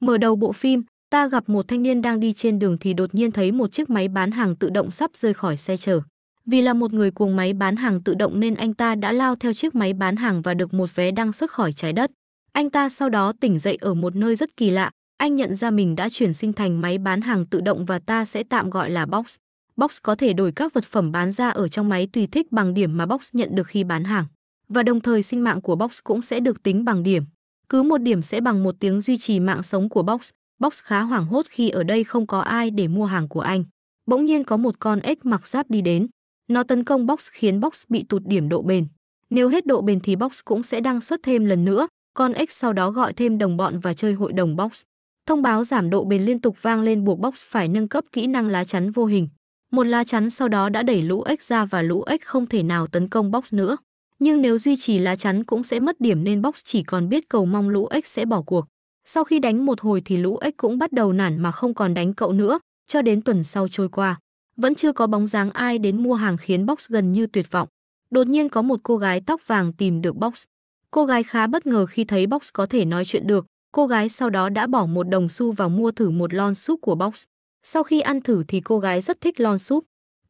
Mở đầu bộ phim, ta gặp một thanh niên đang đi trên đường thì đột nhiên thấy một chiếc máy bán hàng tự động sắp rơi khỏi xe chở. Vì là một người cuồng máy bán hàng tự động nên anh ta đã lao theo chiếc máy bán hàng và được một vé đang xuất khỏi trái đất. Anh ta sau đó tỉnh dậy ở một nơi rất kỳ lạ, anh nhận ra mình đã chuyển sinh thành máy bán hàng tự động và ta sẽ tạm gọi là box. Box có thể đổi các vật phẩm bán ra ở trong máy tùy thích bằng điểm mà box nhận được khi bán hàng. Và đồng thời sinh mạng của box cũng sẽ được tính bằng điểm. Cứ một điểm sẽ bằng một tiếng duy trì mạng sống của Box. Box khá hoảng hốt khi ở đây không có ai để mua hàng của anh. Bỗng nhiên có một con ếch mặc giáp đi đến. Nó tấn công Box khiến Box bị tụt điểm độ bền. Nếu hết độ bền thì Box cũng sẽ đăng xuất thêm lần nữa. Con ếch sau đó gọi thêm đồng bọn và chơi hội đồng Box. Thông báo giảm độ bền liên tục vang lên buộc Box phải nâng cấp kỹ năng lá chắn vô hình. Một lá chắn sau đó đã đẩy lũ ếch ra và lũ ếch không thể nào tấn công Box nữa nhưng nếu duy trì lá chắn cũng sẽ mất điểm nên box chỉ còn biết cầu mong lũ ếch sẽ bỏ cuộc. Sau khi đánh một hồi thì lũ ếch cũng bắt đầu nản mà không còn đánh cậu nữa, cho đến tuần sau trôi qua. Vẫn chưa có bóng dáng ai đến mua hàng khiến box gần như tuyệt vọng. Đột nhiên có một cô gái tóc vàng tìm được box. Cô gái khá bất ngờ khi thấy box có thể nói chuyện được. Cô gái sau đó đã bỏ một đồng xu vào mua thử một lon súp của box. Sau khi ăn thử thì cô gái rất thích lon súp.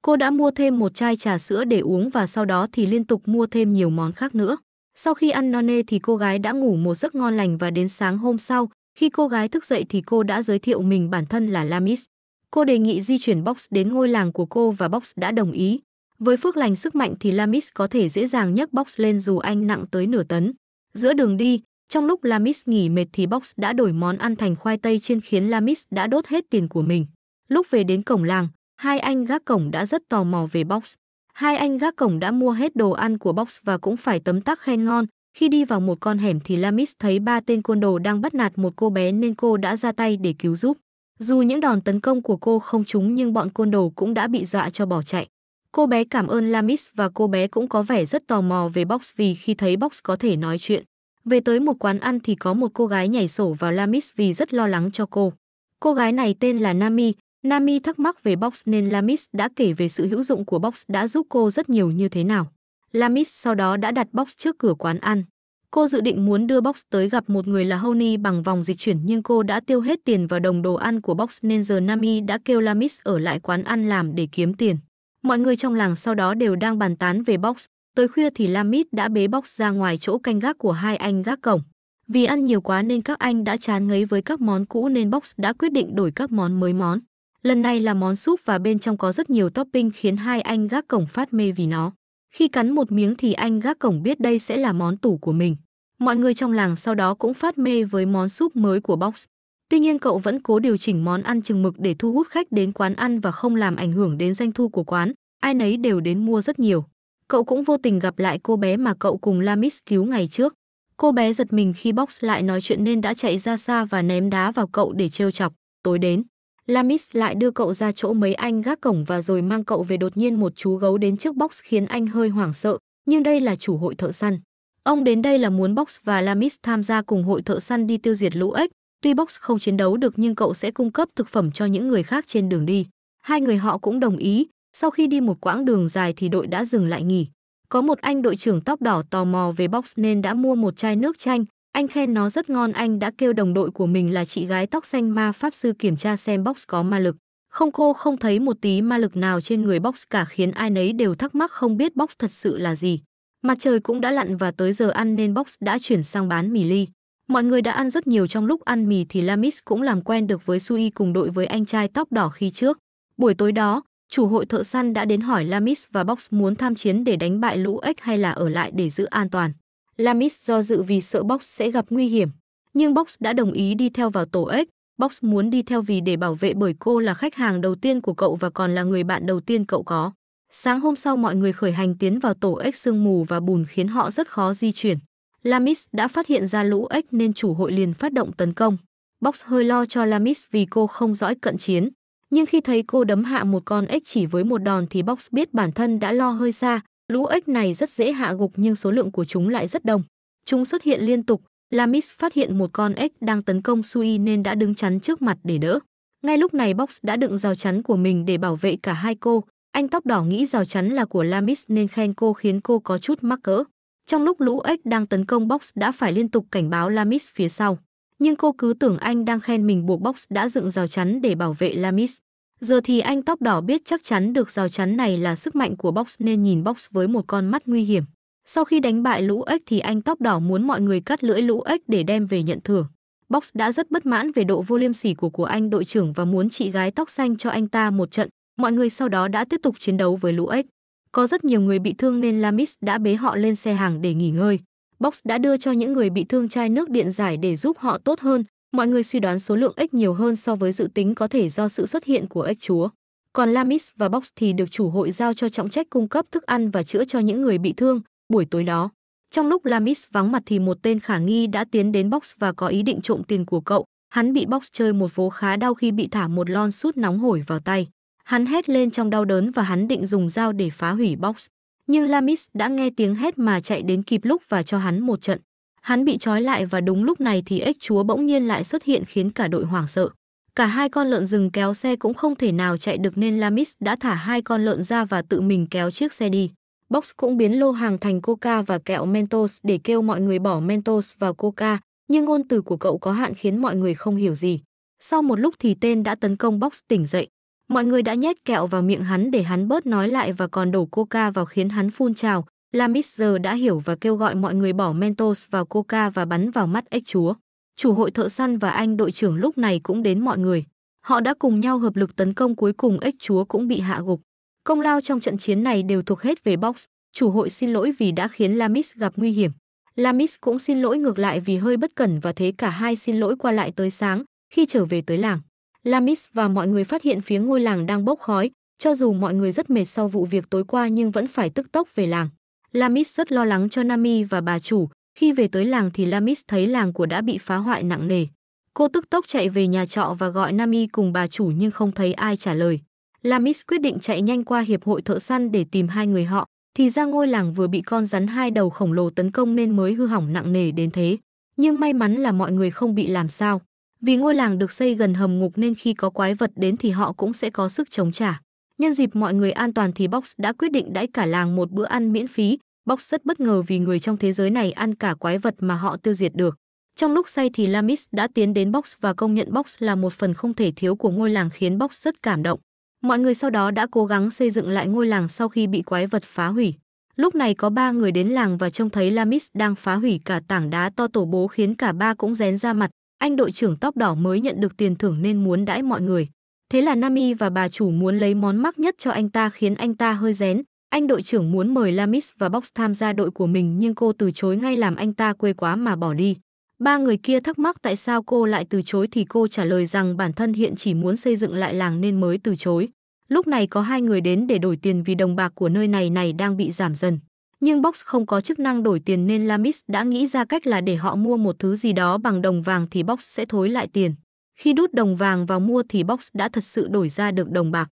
Cô đã mua thêm một chai trà sữa để uống và sau đó thì liên tục mua thêm nhiều món khác nữa. Sau khi ăn no nê thì cô gái đã ngủ một giấc ngon lành và đến sáng hôm sau, khi cô gái thức dậy thì cô đã giới thiệu mình bản thân là Lamis. Cô đề nghị di chuyển Box đến ngôi làng của cô và Box đã đồng ý. Với phước lành sức mạnh thì Lamis có thể dễ dàng nhấc Box lên dù anh nặng tới nửa tấn. Giữa đường đi, trong lúc Lamis nghỉ mệt thì Box đã đổi món ăn thành khoai tây chiên khiến Lamis đã đốt hết tiền của mình. Lúc về đến cổng làng, Hai anh gác cổng đã rất tò mò về Box. Hai anh gác cổng đã mua hết đồ ăn của Box và cũng phải tấm tắc khen ngon. Khi đi vào một con hẻm thì Lamis thấy ba tên côn đồ đang bắt nạt một cô bé nên cô đã ra tay để cứu giúp. Dù những đòn tấn công của cô không trúng nhưng bọn côn đồ cũng đã bị dọa cho bỏ chạy. Cô bé cảm ơn Lamis và cô bé cũng có vẻ rất tò mò về Box vì khi thấy Box có thể nói chuyện. Về tới một quán ăn thì có một cô gái nhảy sổ vào Lamis vì rất lo lắng cho cô. Cô gái này tên là Nami, Nami thắc mắc về Box nên Lamis đã kể về sự hữu dụng của Box đã giúp cô rất nhiều như thế nào. Lamis sau đó đã đặt Box trước cửa quán ăn. Cô dự định muốn đưa Box tới gặp một người là Honey bằng vòng dịch chuyển nhưng cô đã tiêu hết tiền vào đồng đồ ăn của Box nên giờ Nami đã kêu Lamis ở lại quán ăn làm để kiếm tiền. Mọi người trong làng sau đó đều đang bàn tán về Box. Tới khuya thì Lamis đã bế Box ra ngoài chỗ canh gác của hai anh gác cổng. Vì ăn nhiều quá nên các anh đã chán ngấy với các món cũ nên Box đã quyết định đổi các món mới món. Lần này là món súp và bên trong có rất nhiều topping khiến hai anh gác cổng phát mê vì nó. Khi cắn một miếng thì anh gác cổng biết đây sẽ là món tủ của mình. Mọi người trong làng sau đó cũng phát mê với món súp mới của Box. Tuy nhiên cậu vẫn cố điều chỉnh món ăn chừng mực để thu hút khách đến quán ăn và không làm ảnh hưởng đến doanh thu của quán, ai nấy đều đến mua rất nhiều. Cậu cũng vô tình gặp lại cô bé mà cậu cùng Lamis cứu ngày trước. Cô bé giật mình khi Box lại nói chuyện nên đã chạy ra xa và ném đá vào cậu để trêu chọc, tối đến. Lamis lại đưa cậu ra chỗ mấy anh gác cổng và rồi mang cậu về đột nhiên một chú gấu đến trước box khiến anh hơi hoảng sợ, nhưng đây là chủ hội thợ săn. Ông đến đây là muốn Box và Lamis tham gia cùng hội thợ săn đi tiêu diệt lũ ếch. Tuy Box không chiến đấu được nhưng cậu sẽ cung cấp thực phẩm cho những người khác trên đường đi. Hai người họ cũng đồng ý. Sau khi đi một quãng đường dài thì đội đã dừng lại nghỉ. Có một anh đội trưởng tóc đỏ tò mò về Box nên đã mua một chai nước chanh, anh khen nó rất ngon anh đã kêu đồng đội của mình là chị gái tóc xanh ma pháp sư kiểm tra xem box có ma lực. Không cô không thấy một tí ma lực nào trên người box cả khiến ai nấy đều thắc mắc không biết box thật sự là gì. Mặt trời cũng đã lặn và tới giờ ăn nên box đã chuyển sang bán mì ly. Mọi người đã ăn rất nhiều trong lúc ăn mì thì Lamis cũng làm quen được với Sui cùng đội với anh trai tóc đỏ khi trước. Buổi tối đó, chủ hội thợ săn đã đến hỏi Lamis và Box muốn tham chiến để đánh bại lũ ếch hay là ở lại để giữ an toàn. Lamis do dự vì sợ Box sẽ gặp nguy hiểm, nhưng Box đã đồng ý đi theo vào tổ ếch. Box muốn đi theo vì để bảo vệ bởi cô là khách hàng đầu tiên của cậu và còn là người bạn đầu tiên cậu có. Sáng hôm sau mọi người khởi hành tiến vào tổ ếch sương mù và bùn khiến họ rất khó di chuyển. Lamis đã phát hiện ra lũ ếch nên chủ hội liền phát động tấn công. Box hơi lo cho Lamis vì cô không dõi cận chiến. Nhưng khi thấy cô đấm hạ một con ếch chỉ với một đòn thì Box biết bản thân đã lo hơi xa, Lũ ếch này rất dễ hạ gục nhưng số lượng của chúng lại rất đông. Chúng xuất hiện liên tục, Lamis phát hiện một con ếch đang tấn công Sui nên đã đứng chắn trước mặt để đỡ. Ngay lúc này Box đã đựng rào chắn của mình để bảo vệ cả hai cô. Anh tóc đỏ nghĩ rào chắn là của Lamis nên khen cô khiến cô có chút mắc cỡ. Trong lúc lũ ếch đang tấn công Box đã phải liên tục cảnh báo Lamis phía sau. Nhưng cô cứ tưởng anh đang khen mình buộc Box đã dựng rào chắn để bảo vệ Lamis. Giờ thì anh tóc đỏ biết chắc chắn được rào chắn này là sức mạnh của Box nên nhìn Box với một con mắt nguy hiểm. Sau khi đánh bại lũ ếch thì anh tóc đỏ muốn mọi người cắt lưỡi lũ ếch để đem về nhận thưởng. Box đã rất bất mãn về độ vô liêm sỉ của của anh đội trưởng và muốn chị gái tóc xanh cho anh ta một trận. Mọi người sau đó đã tiếp tục chiến đấu với lũ ếch. Có rất nhiều người bị thương nên Lamis đã bế họ lên xe hàng để nghỉ ngơi. Box đã đưa cho những người bị thương chai nước điện giải để giúp họ tốt hơn, mọi người suy đoán số lượng ếch nhiều hơn so với dự tính có thể do sự xuất hiện của ếch chúa. Còn Lamis và Box thì được chủ hội giao cho trọng trách cung cấp thức ăn và chữa cho những người bị thương buổi tối đó. Trong lúc Lamis vắng mặt thì một tên khả nghi đã tiến đến Box và có ý định trộm tiền của cậu. Hắn bị Box chơi một vố khá đau khi bị thả một lon sút nóng hổi vào tay. Hắn hét lên trong đau đớn và hắn định dùng dao để phá hủy Box. Nhưng Lamis đã nghe tiếng hét mà chạy đến kịp lúc và cho hắn một trận. Hắn bị trói lại và đúng lúc này thì ếch chúa bỗng nhiên lại xuất hiện khiến cả đội hoảng sợ. Cả hai con lợn rừng kéo xe cũng không thể nào chạy được nên Lamis đã thả hai con lợn ra và tự mình kéo chiếc xe đi. Box cũng biến lô hàng thành Coca và kẹo Mentos để kêu mọi người bỏ Mentos vào Coca, nhưng ngôn từ của cậu có hạn khiến mọi người không hiểu gì. Sau một lúc thì tên đã tấn công Box tỉnh dậy. Mọi người đã nhét kẹo vào miệng hắn để hắn bớt nói lại và còn đổ Coca vào khiến hắn phun trào, Lamis giờ đã hiểu và kêu gọi mọi người bỏ Mentos vào Coca và bắn vào mắt ếch chúa. Chủ hội thợ săn và anh đội trưởng lúc này cũng đến mọi người. Họ đã cùng nhau hợp lực tấn công cuối cùng ếch chúa cũng bị hạ gục. Công lao trong trận chiến này đều thuộc hết về Box. Chủ hội xin lỗi vì đã khiến Lamis gặp nguy hiểm. Lamis cũng xin lỗi ngược lại vì hơi bất cẩn và thế cả hai xin lỗi qua lại tới sáng khi trở về tới làng. Lamis và mọi người phát hiện phía ngôi làng đang bốc khói, cho dù mọi người rất mệt sau vụ việc tối qua nhưng vẫn phải tức tốc về làng. Lamis rất lo lắng cho Nami và bà chủ. Khi về tới làng thì Lamis thấy làng của đã bị phá hoại nặng nề. Cô tức tốc chạy về nhà trọ và gọi Nami cùng bà chủ nhưng không thấy ai trả lời. Lamis quyết định chạy nhanh qua hiệp hội thợ săn để tìm hai người họ, thì ra ngôi làng vừa bị con rắn hai đầu khổng lồ tấn công nên mới hư hỏng nặng nề đến thế. Nhưng may mắn là mọi người không bị làm sao. Vì ngôi làng được xây gần hầm ngục nên khi có quái vật đến thì họ cũng sẽ có sức chống trả. Nhân dịp mọi người an toàn thì Box đã quyết định đãi cả làng một bữa ăn miễn phí, Box rất bất ngờ vì người trong thế giới này ăn cả quái vật mà họ tiêu diệt được. Trong lúc say thì Lamis đã tiến đến Box và công nhận Box là một phần không thể thiếu của ngôi làng khiến Box rất cảm động. Mọi người sau đó đã cố gắng xây dựng lại ngôi làng sau khi bị quái vật phá hủy. Lúc này có ba người đến làng và trông thấy Lamis đang phá hủy cả tảng đá to tổ bố khiến cả ba cũng rén ra mặt. Anh đội trưởng tóc đỏ mới nhận được tiền thưởng nên muốn đãi mọi người. Thế là Nami và bà chủ muốn lấy món mắc nhất cho anh ta khiến anh ta hơi rén. Anh đội trưởng muốn mời Lamis và Box tham gia đội của mình nhưng cô từ chối ngay làm anh ta quê quá mà bỏ đi. Ba người kia thắc mắc tại sao cô lại từ chối thì cô trả lời rằng bản thân hiện chỉ muốn xây dựng lại làng nên mới từ chối. Lúc này có hai người đến để đổi tiền vì đồng bạc của nơi này này đang bị giảm dần. Nhưng Box không có chức năng đổi tiền nên Lamis đã nghĩ ra cách là để họ mua một thứ gì đó bằng đồng vàng thì Box sẽ thối lại tiền. Khi đút đồng vàng vào mua thì Box đã thật sự đổi ra được đồng bạc.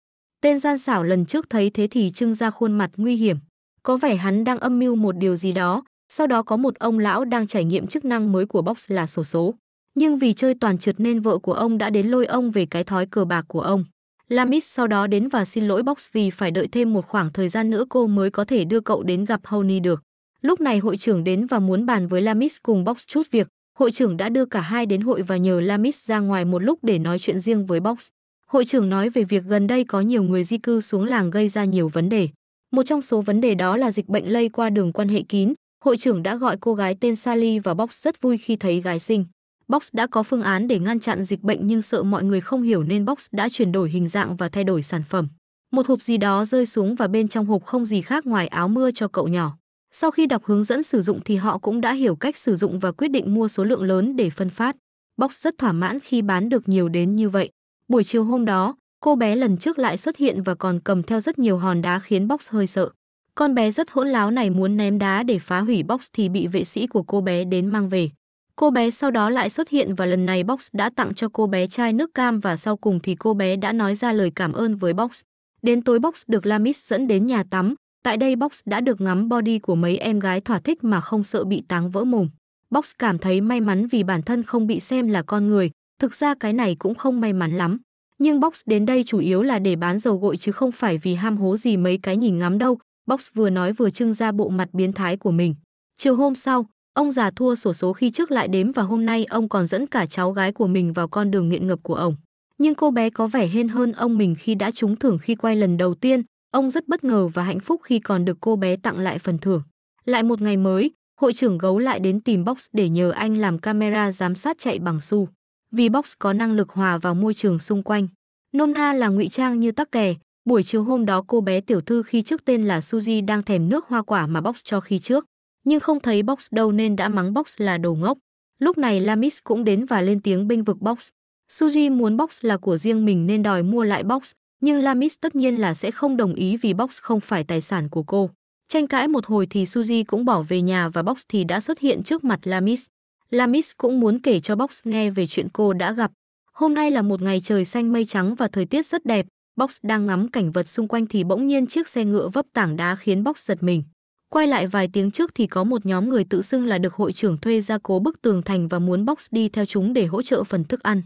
Tên gian xảo lần trước thấy thế thì trưng ra khuôn mặt nguy hiểm. Có vẻ hắn đang âm mưu một điều gì đó, sau đó có một ông lão đang trải nghiệm chức năng mới của box là sổ số. Nhưng vì chơi toàn trượt nên vợ của ông đã đến lôi ông về cái thói cờ bạc của ông. Lamis sau đó đến và xin lỗi Box vì phải đợi thêm một khoảng thời gian nữa cô mới có thể đưa cậu đến gặp Honey được. Lúc này hội trưởng đến và muốn bàn với Lamis cùng Box chút việc. Hội trưởng đã đưa cả hai đến hội và nhờ Lamis ra ngoài một lúc để nói chuyện riêng với Box. Hội trưởng nói về việc gần đây có nhiều người di cư xuống làng gây ra nhiều vấn đề. Một trong số vấn đề đó là dịch bệnh lây qua đường quan hệ kín. Hội trưởng đã gọi cô gái tên Sally và Box rất vui khi thấy gái sinh. Box đã có phương án để ngăn chặn dịch bệnh nhưng sợ mọi người không hiểu nên Box đã chuyển đổi hình dạng và thay đổi sản phẩm. Một hộp gì đó rơi xuống và bên trong hộp không gì khác ngoài áo mưa cho cậu nhỏ. Sau khi đọc hướng dẫn sử dụng thì họ cũng đã hiểu cách sử dụng và quyết định mua số lượng lớn để phân phát. Box rất thỏa mãn khi bán được nhiều đến như vậy. Buổi chiều hôm đó, cô bé lần trước lại xuất hiện và còn cầm theo rất nhiều hòn đá khiến Box hơi sợ. Con bé rất hỗn láo này muốn ném đá để phá hủy Box thì bị vệ sĩ của cô bé đến mang về. Cô bé sau đó lại xuất hiện và lần này Box đã tặng cho cô bé chai nước cam và sau cùng thì cô bé đã nói ra lời cảm ơn với Box. Đến tối Box được Lamis dẫn đến nhà tắm, tại đây Box đã được ngắm body của mấy em gái thỏa thích mà không sợ bị táng vỡ mồm. Box cảm thấy may mắn vì bản thân không bị xem là con người, Thực ra cái này cũng không may mắn lắm. Nhưng Box đến đây chủ yếu là để bán dầu gội chứ không phải vì ham hố gì mấy cái nhìn ngắm đâu. Box vừa nói vừa trưng ra bộ mặt biến thái của mình. Chiều hôm sau, ông già thua sổ số khi trước lại đếm và hôm nay ông còn dẫn cả cháu gái của mình vào con đường nghiện ngập của ông. Nhưng cô bé có vẻ hên hơn ông mình khi đã trúng thưởng khi quay lần đầu tiên. Ông rất bất ngờ và hạnh phúc khi còn được cô bé tặng lại phần thưởng. Lại một ngày mới, hội trưởng gấu lại đến tìm Box để nhờ anh làm camera giám sát chạy bằng xu vì box có năng lực hòa vào môi trường xung quanh. Nôn na là ngụy trang như tắc kè, buổi chiều hôm đó cô bé tiểu thư khi trước tên là Suzy đang thèm nước hoa quả mà box cho khi trước, nhưng không thấy box đâu nên đã mắng box là đồ ngốc. Lúc này Lamis cũng đến và lên tiếng bênh vực box. Suzy muốn box là của riêng mình nên đòi mua lại box, nhưng Lamis tất nhiên là sẽ không đồng ý vì box không phải tài sản của cô. Tranh cãi một hồi thì Suzy cũng bỏ về nhà và box thì đã xuất hiện trước mặt Lamis. Lamis cũng muốn kể cho Box nghe về chuyện cô đã gặp. Hôm nay là một ngày trời xanh mây trắng và thời tiết rất đẹp. Box đang ngắm cảnh vật xung quanh thì bỗng nhiên chiếc xe ngựa vấp tảng đá khiến Box giật mình. Quay lại vài tiếng trước thì có một nhóm người tự xưng là được hội trưởng thuê ra cố bức tường thành và muốn Box đi theo chúng để hỗ trợ phần thức ăn.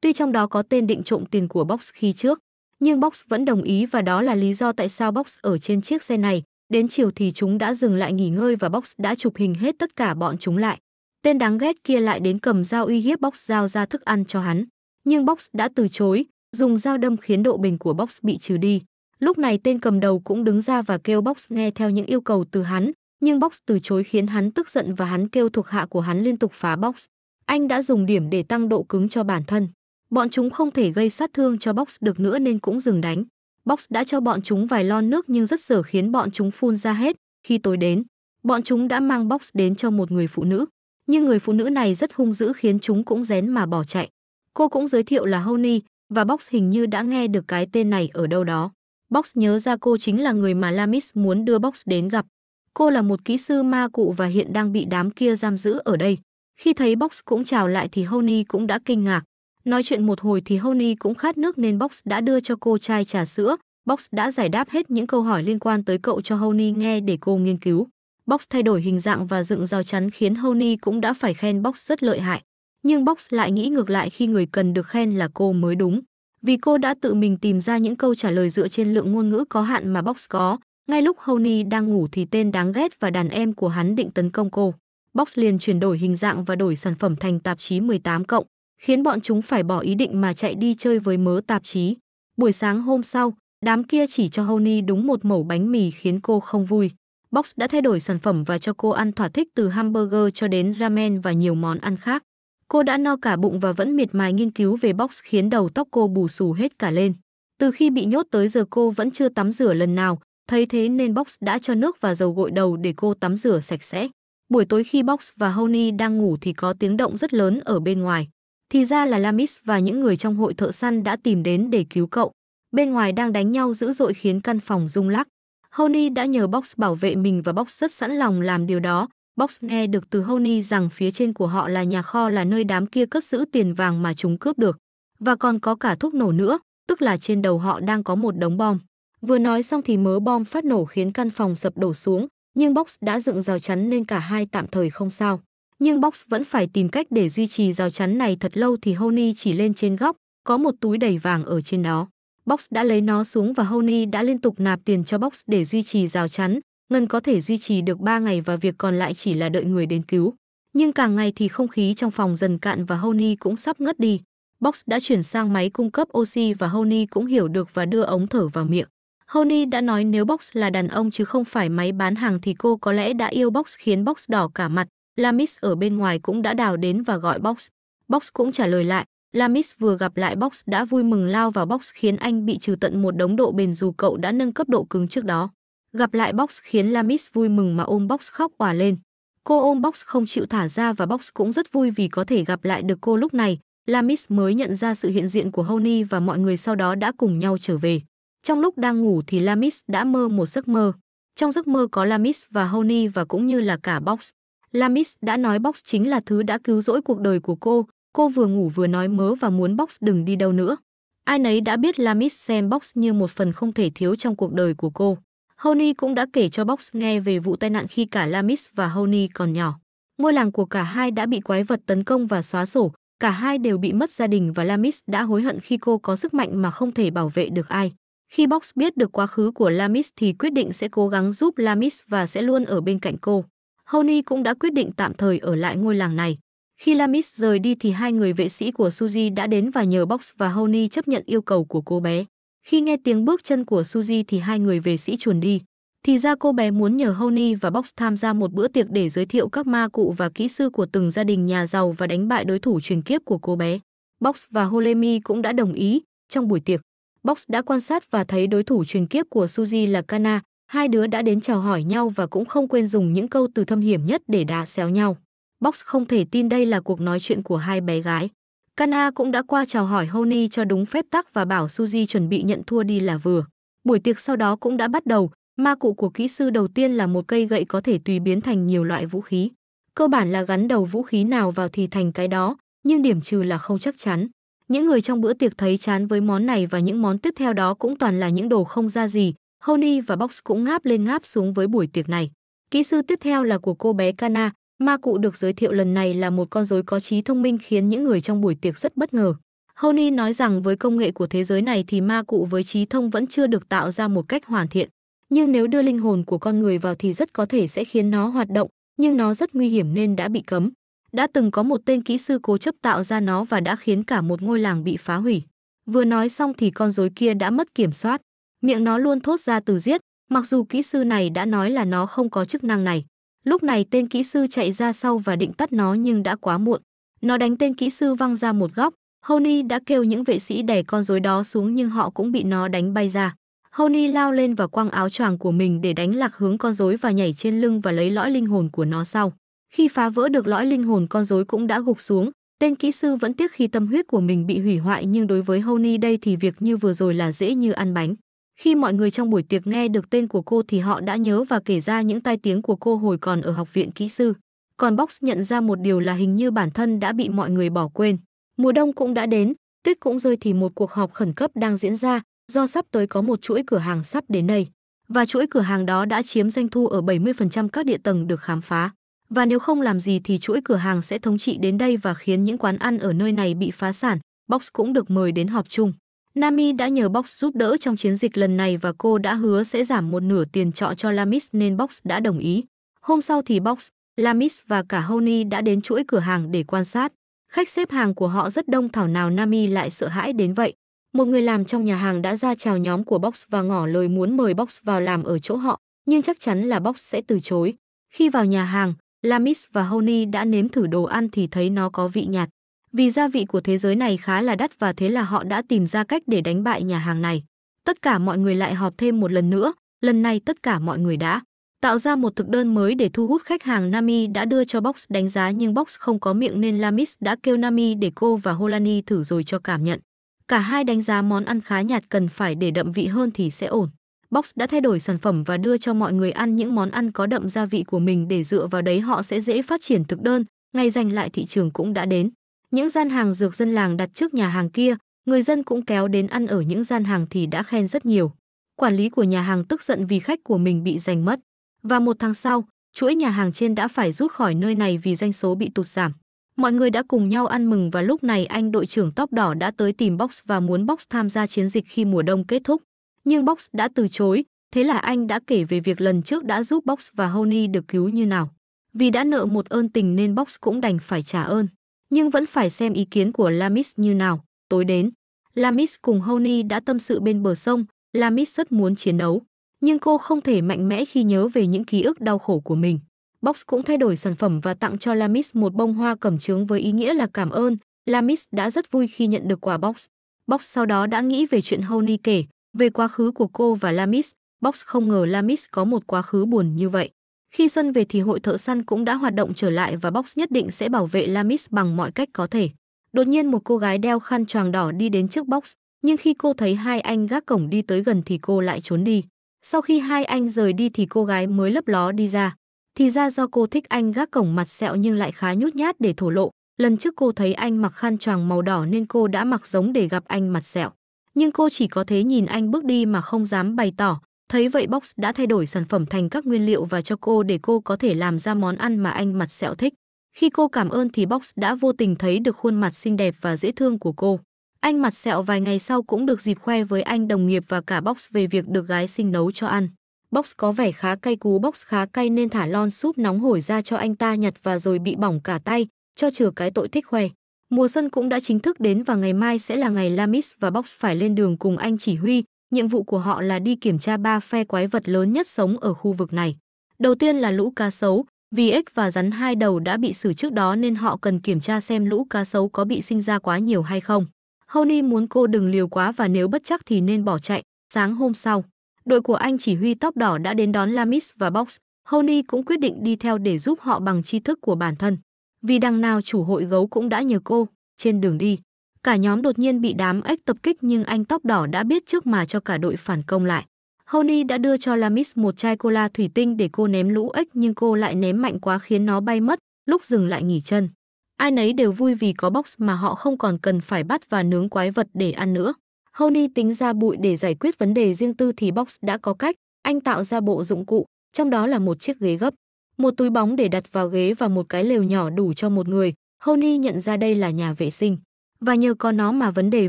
Tuy trong đó có tên định trộm tiền của Box khi trước, nhưng Box vẫn đồng ý và đó là lý do tại sao Box ở trên chiếc xe này. Đến chiều thì chúng đã dừng lại nghỉ ngơi và Box đã chụp hình hết tất cả bọn chúng lại. Tên đáng ghét kia lại đến cầm dao uy hiếp Box dao ra thức ăn cho hắn, nhưng Box đã từ chối, dùng dao đâm khiến độ bình của Box bị trừ đi. Lúc này tên cầm đầu cũng đứng ra và kêu Box nghe theo những yêu cầu từ hắn, nhưng Box từ chối khiến hắn tức giận và hắn kêu thuộc hạ của hắn liên tục phá Box. Anh đã dùng điểm để tăng độ cứng cho bản thân. Bọn chúng không thể gây sát thương cho Box được nữa nên cũng dừng đánh. Box đã cho bọn chúng vài lon nước nhưng rất dở khiến bọn chúng phun ra hết. Khi tối đến, bọn chúng đã mang Box đến cho một người phụ nữ nhưng người phụ nữ này rất hung dữ khiến chúng cũng rén mà bỏ chạy. Cô cũng giới thiệu là Honey và Box hình như đã nghe được cái tên này ở đâu đó. Box nhớ ra cô chính là người mà Lamis muốn đưa Box đến gặp. Cô là một kỹ sư ma cụ và hiện đang bị đám kia giam giữ ở đây. Khi thấy Box cũng chào lại thì Honey cũng đã kinh ngạc. Nói chuyện một hồi thì Honey cũng khát nước nên Box đã đưa cho cô chai trà sữa. Box đã giải đáp hết những câu hỏi liên quan tới cậu cho Honey nghe để cô nghiên cứu. Box thay đổi hình dạng và dựng rào chắn khiến Honey cũng đã phải khen Box rất lợi hại. Nhưng Box lại nghĩ ngược lại khi người cần được khen là cô mới đúng. Vì cô đã tự mình tìm ra những câu trả lời dựa trên lượng ngôn ngữ có hạn mà Box có. Ngay lúc Honey đang ngủ thì tên đáng ghét và đàn em của hắn định tấn công cô. Box liền chuyển đổi hình dạng và đổi sản phẩm thành tạp chí 18 cộng, khiến bọn chúng phải bỏ ý định mà chạy đi chơi với mớ tạp chí. Buổi sáng hôm sau, đám kia chỉ cho Honey đúng một mẩu bánh mì khiến cô không vui. Box đã thay đổi sản phẩm và cho cô ăn thỏa thích từ hamburger cho đến ramen và nhiều món ăn khác. Cô đã no cả bụng và vẫn miệt mài nghiên cứu về Box khiến đầu tóc cô bù xù hết cả lên. Từ khi bị nhốt tới giờ cô vẫn chưa tắm rửa lần nào, thấy thế nên Box đã cho nước và dầu gội đầu để cô tắm rửa sạch sẽ. Buổi tối khi Box và Honey đang ngủ thì có tiếng động rất lớn ở bên ngoài. Thì ra là Lamis và những người trong hội thợ săn đã tìm đến để cứu cậu. Bên ngoài đang đánh nhau dữ dội khiến căn phòng rung lắc. Honey đã nhờ Box bảo vệ mình và Box rất sẵn lòng làm điều đó. Box nghe được từ Honey rằng phía trên của họ là nhà kho là nơi đám kia cất giữ tiền vàng mà chúng cướp được. Và còn có cả thuốc nổ nữa, tức là trên đầu họ đang có một đống bom. Vừa nói xong thì mớ bom phát nổ khiến căn phòng sập đổ xuống, nhưng Box đã dựng rào chắn nên cả hai tạm thời không sao. Nhưng Box vẫn phải tìm cách để duy trì rào chắn này thật lâu thì Honey chỉ lên trên góc, có một túi đầy vàng ở trên đó. Box đã lấy nó xuống và Honey đã liên tục nạp tiền cho Box để duy trì rào chắn. Ngân có thể duy trì được 3 ngày và việc còn lại chỉ là đợi người đến cứu. Nhưng càng ngày thì không khí trong phòng dần cạn và Honey cũng sắp ngất đi. Box đã chuyển sang máy cung cấp oxy và Honey cũng hiểu được và đưa ống thở vào miệng. Honey đã nói nếu Box là đàn ông chứ không phải máy bán hàng thì cô có lẽ đã yêu Box khiến Box đỏ cả mặt. Lamis ở bên ngoài cũng đã đào đến và gọi Box. Box cũng trả lời lại, Lamis vừa gặp lại Box đã vui mừng lao vào Box khiến anh bị trừ tận một đống độ bền dù cậu đã nâng cấp độ cứng trước đó. Gặp lại Box khiến Lamis vui mừng mà ôm Box khóc òa lên. Cô ôm Box không chịu thả ra và Box cũng rất vui vì có thể gặp lại được cô lúc này. Lamis mới nhận ra sự hiện diện của Honey và mọi người sau đó đã cùng nhau trở về. Trong lúc đang ngủ thì Lamis đã mơ một giấc mơ. Trong giấc mơ có Lamis và Honey và cũng như là cả Box. Lamis đã nói Box chính là thứ đã cứu rỗi cuộc đời của cô, Cô vừa ngủ vừa nói mớ và muốn Box đừng đi đâu nữa. Ai nấy đã biết Lamis xem Box như một phần không thể thiếu trong cuộc đời của cô. Honey cũng đã kể cho Box nghe về vụ tai nạn khi cả Lamis và Honey còn nhỏ. Ngôi làng của cả hai đã bị quái vật tấn công và xóa sổ, cả hai đều bị mất gia đình và Lamis đã hối hận khi cô có sức mạnh mà không thể bảo vệ được ai. Khi Box biết được quá khứ của Lamis thì quyết định sẽ cố gắng giúp Lamis và sẽ luôn ở bên cạnh cô. Honey cũng đã quyết định tạm thời ở lại ngôi làng này. Khi Lamis rời đi thì hai người vệ sĩ của Suzy đã đến và nhờ Box và Honey chấp nhận yêu cầu của cô bé. Khi nghe tiếng bước chân của Suzy thì hai người vệ sĩ chuồn đi. Thì ra cô bé muốn nhờ Honey và Box tham gia một bữa tiệc để giới thiệu các ma cụ và kỹ sư của từng gia đình nhà giàu và đánh bại đối thủ truyền kiếp của cô bé. Box và Holemi cũng đã đồng ý. Trong buổi tiệc, Box đã quan sát và thấy đối thủ truyền kiếp của Suzy là Kana. Hai đứa đã đến chào hỏi nhau và cũng không quên dùng những câu từ thâm hiểm nhất để đá xéo nhau. Box không thể tin đây là cuộc nói chuyện của hai bé gái. Kana cũng đã qua chào hỏi Honey cho đúng phép tắc và bảo Suzy chuẩn bị nhận thua đi là vừa. Buổi tiệc sau đó cũng đã bắt đầu, ma cụ của kỹ sư đầu tiên là một cây gậy có thể tùy biến thành nhiều loại vũ khí. Cơ bản là gắn đầu vũ khí nào vào thì thành cái đó, nhưng điểm trừ là không chắc chắn. Những người trong bữa tiệc thấy chán với món này và những món tiếp theo đó cũng toàn là những đồ không ra gì, Honey và Box cũng ngáp lên ngáp xuống với buổi tiệc này. Kỹ sư tiếp theo là của cô bé Kana, Ma cụ được giới thiệu lần này là một con rối có trí thông minh khiến những người trong buổi tiệc rất bất ngờ. Honey nói rằng với công nghệ của thế giới này thì ma cụ với trí thông vẫn chưa được tạo ra một cách hoàn thiện. Nhưng nếu đưa linh hồn của con người vào thì rất có thể sẽ khiến nó hoạt động, nhưng nó rất nguy hiểm nên đã bị cấm. Đã từng có một tên kỹ sư cố chấp tạo ra nó và đã khiến cả một ngôi làng bị phá hủy. Vừa nói xong thì con rối kia đã mất kiểm soát. Miệng nó luôn thốt ra từ giết, mặc dù kỹ sư này đã nói là nó không có chức năng này. Lúc này tên kỹ sư chạy ra sau và định tắt nó nhưng đã quá muộn. Nó đánh tên kỹ sư văng ra một góc. Honey đã kêu những vệ sĩ đẩy con rối đó xuống nhưng họ cũng bị nó đánh bay ra. Honey lao lên và quăng áo choàng của mình để đánh lạc hướng con rối và nhảy trên lưng và lấy lõi linh hồn của nó sau. Khi phá vỡ được lõi linh hồn con rối cũng đã gục xuống, tên kỹ sư vẫn tiếc khi tâm huyết của mình bị hủy hoại nhưng đối với Honey đây thì việc như vừa rồi là dễ như ăn bánh. Khi mọi người trong buổi tiệc nghe được tên của cô thì họ đã nhớ và kể ra những tai tiếng của cô hồi còn ở học viện kỹ sư. Còn Box nhận ra một điều là hình như bản thân đã bị mọi người bỏ quên. Mùa đông cũng đã đến, tuyết cũng rơi thì một cuộc họp khẩn cấp đang diễn ra, do sắp tới có một chuỗi cửa hàng sắp đến đây. Và chuỗi cửa hàng đó đã chiếm doanh thu ở 70% các địa tầng được khám phá. Và nếu không làm gì thì chuỗi cửa hàng sẽ thống trị đến đây và khiến những quán ăn ở nơi này bị phá sản. Box cũng được mời đến họp chung. Nami đã nhờ Box giúp đỡ trong chiến dịch lần này và cô đã hứa sẽ giảm một nửa tiền trọ cho Lamis nên Box đã đồng ý. Hôm sau thì Box, Lamis và cả Honey đã đến chuỗi cửa hàng để quan sát. Khách xếp hàng của họ rất đông thảo nào Nami lại sợ hãi đến vậy. Một người làm trong nhà hàng đã ra chào nhóm của Box và ngỏ lời muốn mời Box vào làm ở chỗ họ, nhưng chắc chắn là Box sẽ từ chối. Khi vào nhà hàng, Lamis và Honey đã nếm thử đồ ăn thì thấy nó có vị nhạt vì gia vị của thế giới này khá là đắt và thế là họ đã tìm ra cách để đánh bại nhà hàng này. Tất cả mọi người lại họp thêm một lần nữa, lần này tất cả mọi người đã tạo ra một thực đơn mới để thu hút khách hàng Nami đã đưa cho Box đánh giá nhưng Box không có miệng nên Lamis đã kêu Nami để cô và Holani thử rồi cho cảm nhận. Cả hai đánh giá món ăn khá nhạt cần phải để đậm vị hơn thì sẽ ổn. Box đã thay đổi sản phẩm và đưa cho mọi người ăn những món ăn có đậm gia vị của mình để dựa vào đấy họ sẽ dễ phát triển thực đơn, ngày giành lại thị trường cũng đã đến. Những gian hàng dược dân làng đặt trước nhà hàng kia, người dân cũng kéo đến ăn ở những gian hàng thì đã khen rất nhiều. Quản lý của nhà hàng tức giận vì khách của mình bị giành mất. Và một tháng sau, chuỗi nhà hàng trên đã phải rút khỏi nơi này vì doanh số bị tụt giảm. Mọi người đã cùng nhau ăn mừng và lúc này anh đội trưởng tóc đỏ đã tới tìm Box và muốn Box tham gia chiến dịch khi mùa đông kết thúc. Nhưng Box đã từ chối, thế là anh đã kể về việc lần trước đã giúp Box và Honey được cứu như nào. Vì đã nợ một ơn tình nên Box cũng đành phải trả ơn nhưng vẫn phải xem ý kiến của Lamis như nào. Tối đến, Lamis cùng Honey đã tâm sự bên bờ sông, Lamis rất muốn chiến đấu, nhưng cô không thể mạnh mẽ khi nhớ về những ký ức đau khổ của mình. Box cũng thay đổi sản phẩm và tặng cho Lamis một bông hoa cẩm chướng với ý nghĩa là cảm ơn. Lamis đã rất vui khi nhận được quà Box. Box sau đó đã nghĩ về chuyện Honey kể, về quá khứ của cô và Lamis. Box không ngờ Lamis có một quá khứ buồn như vậy. Khi xuân về thì hội thợ săn cũng đã hoạt động trở lại và Box nhất định sẽ bảo vệ Lamis bằng mọi cách có thể. Đột nhiên một cô gái đeo khăn choàng đỏ đi đến trước Box, nhưng khi cô thấy hai anh gác cổng đi tới gần thì cô lại trốn đi. Sau khi hai anh rời đi thì cô gái mới lấp ló đi ra. Thì ra do cô thích anh gác cổng mặt sẹo nhưng lại khá nhút nhát để thổ lộ. Lần trước cô thấy anh mặc khăn choàng màu đỏ nên cô đã mặc giống để gặp anh mặt sẹo. Nhưng cô chỉ có thế nhìn anh bước đi mà không dám bày tỏ, Thấy vậy Box đã thay đổi sản phẩm thành các nguyên liệu và cho cô để cô có thể làm ra món ăn mà anh mặt sẹo thích. Khi cô cảm ơn thì Box đã vô tình thấy được khuôn mặt xinh đẹp và dễ thương của cô. Anh mặt sẹo vài ngày sau cũng được dịp khoe với anh đồng nghiệp và cả Box về việc được gái sinh nấu cho ăn. Box có vẻ khá cay cú Box khá cay nên thả lon súp nóng hổi ra cho anh ta nhặt và rồi bị bỏng cả tay, cho trừ cái tội thích khoe. Mùa xuân cũng đã chính thức đến và ngày mai sẽ là ngày Lamis và Box phải lên đường cùng anh chỉ huy, nhiệm vụ của họ là đi kiểm tra ba phe quái vật lớn nhất sống ở khu vực này. Đầu tiên là lũ cá sấu, vì ếch và rắn hai đầu đã bị xử trước đó nên họ cần kiểm tra xem lũ cá sấu có bị sinh ra quá nhiều hay không. Honey muốn cô đừng liều quá và nếu bất chắc thì nên bỏ chạy. Sáng hôm sau, đội của anh chỉ huy tóc đỏ đã đến đón Lamis và Box. Honey cũng quyết định đi theo để giúp họ bằng tri thức của bản thân. Vì đằng nào chủ hội gấu cũng đã nhờ cô, trên đường đi, Cả nhóm đột nhiên bị đám ếch tập kích nhưng anh tóc đỏ đã biết trước mà cho cả đội phản công lại. Honey đã đưa cho Lamis một chai cola thủy tinh để cô ném lũ ếch nhưng cô lại ném mạnh quá khiến nó bay mất, lúc dừng lại nghỉ chân. Ai nấy đều vui vì có box mà họ không còn cần phải bắt và nướng quái vật để ăn nữa. Honey tính ra bụi để giải quyết vấn đề riêng tư thì box đã có cách, anh tạo ra bộ dụng cụ, trong đó là một chiếc ghế gấp, một túi bóng để đặt vào ghế và một cái lều nhỏ đủ cho một người. Honey nhận ra đây là nhà vệ sinh và nhờ có nó mà vấn đề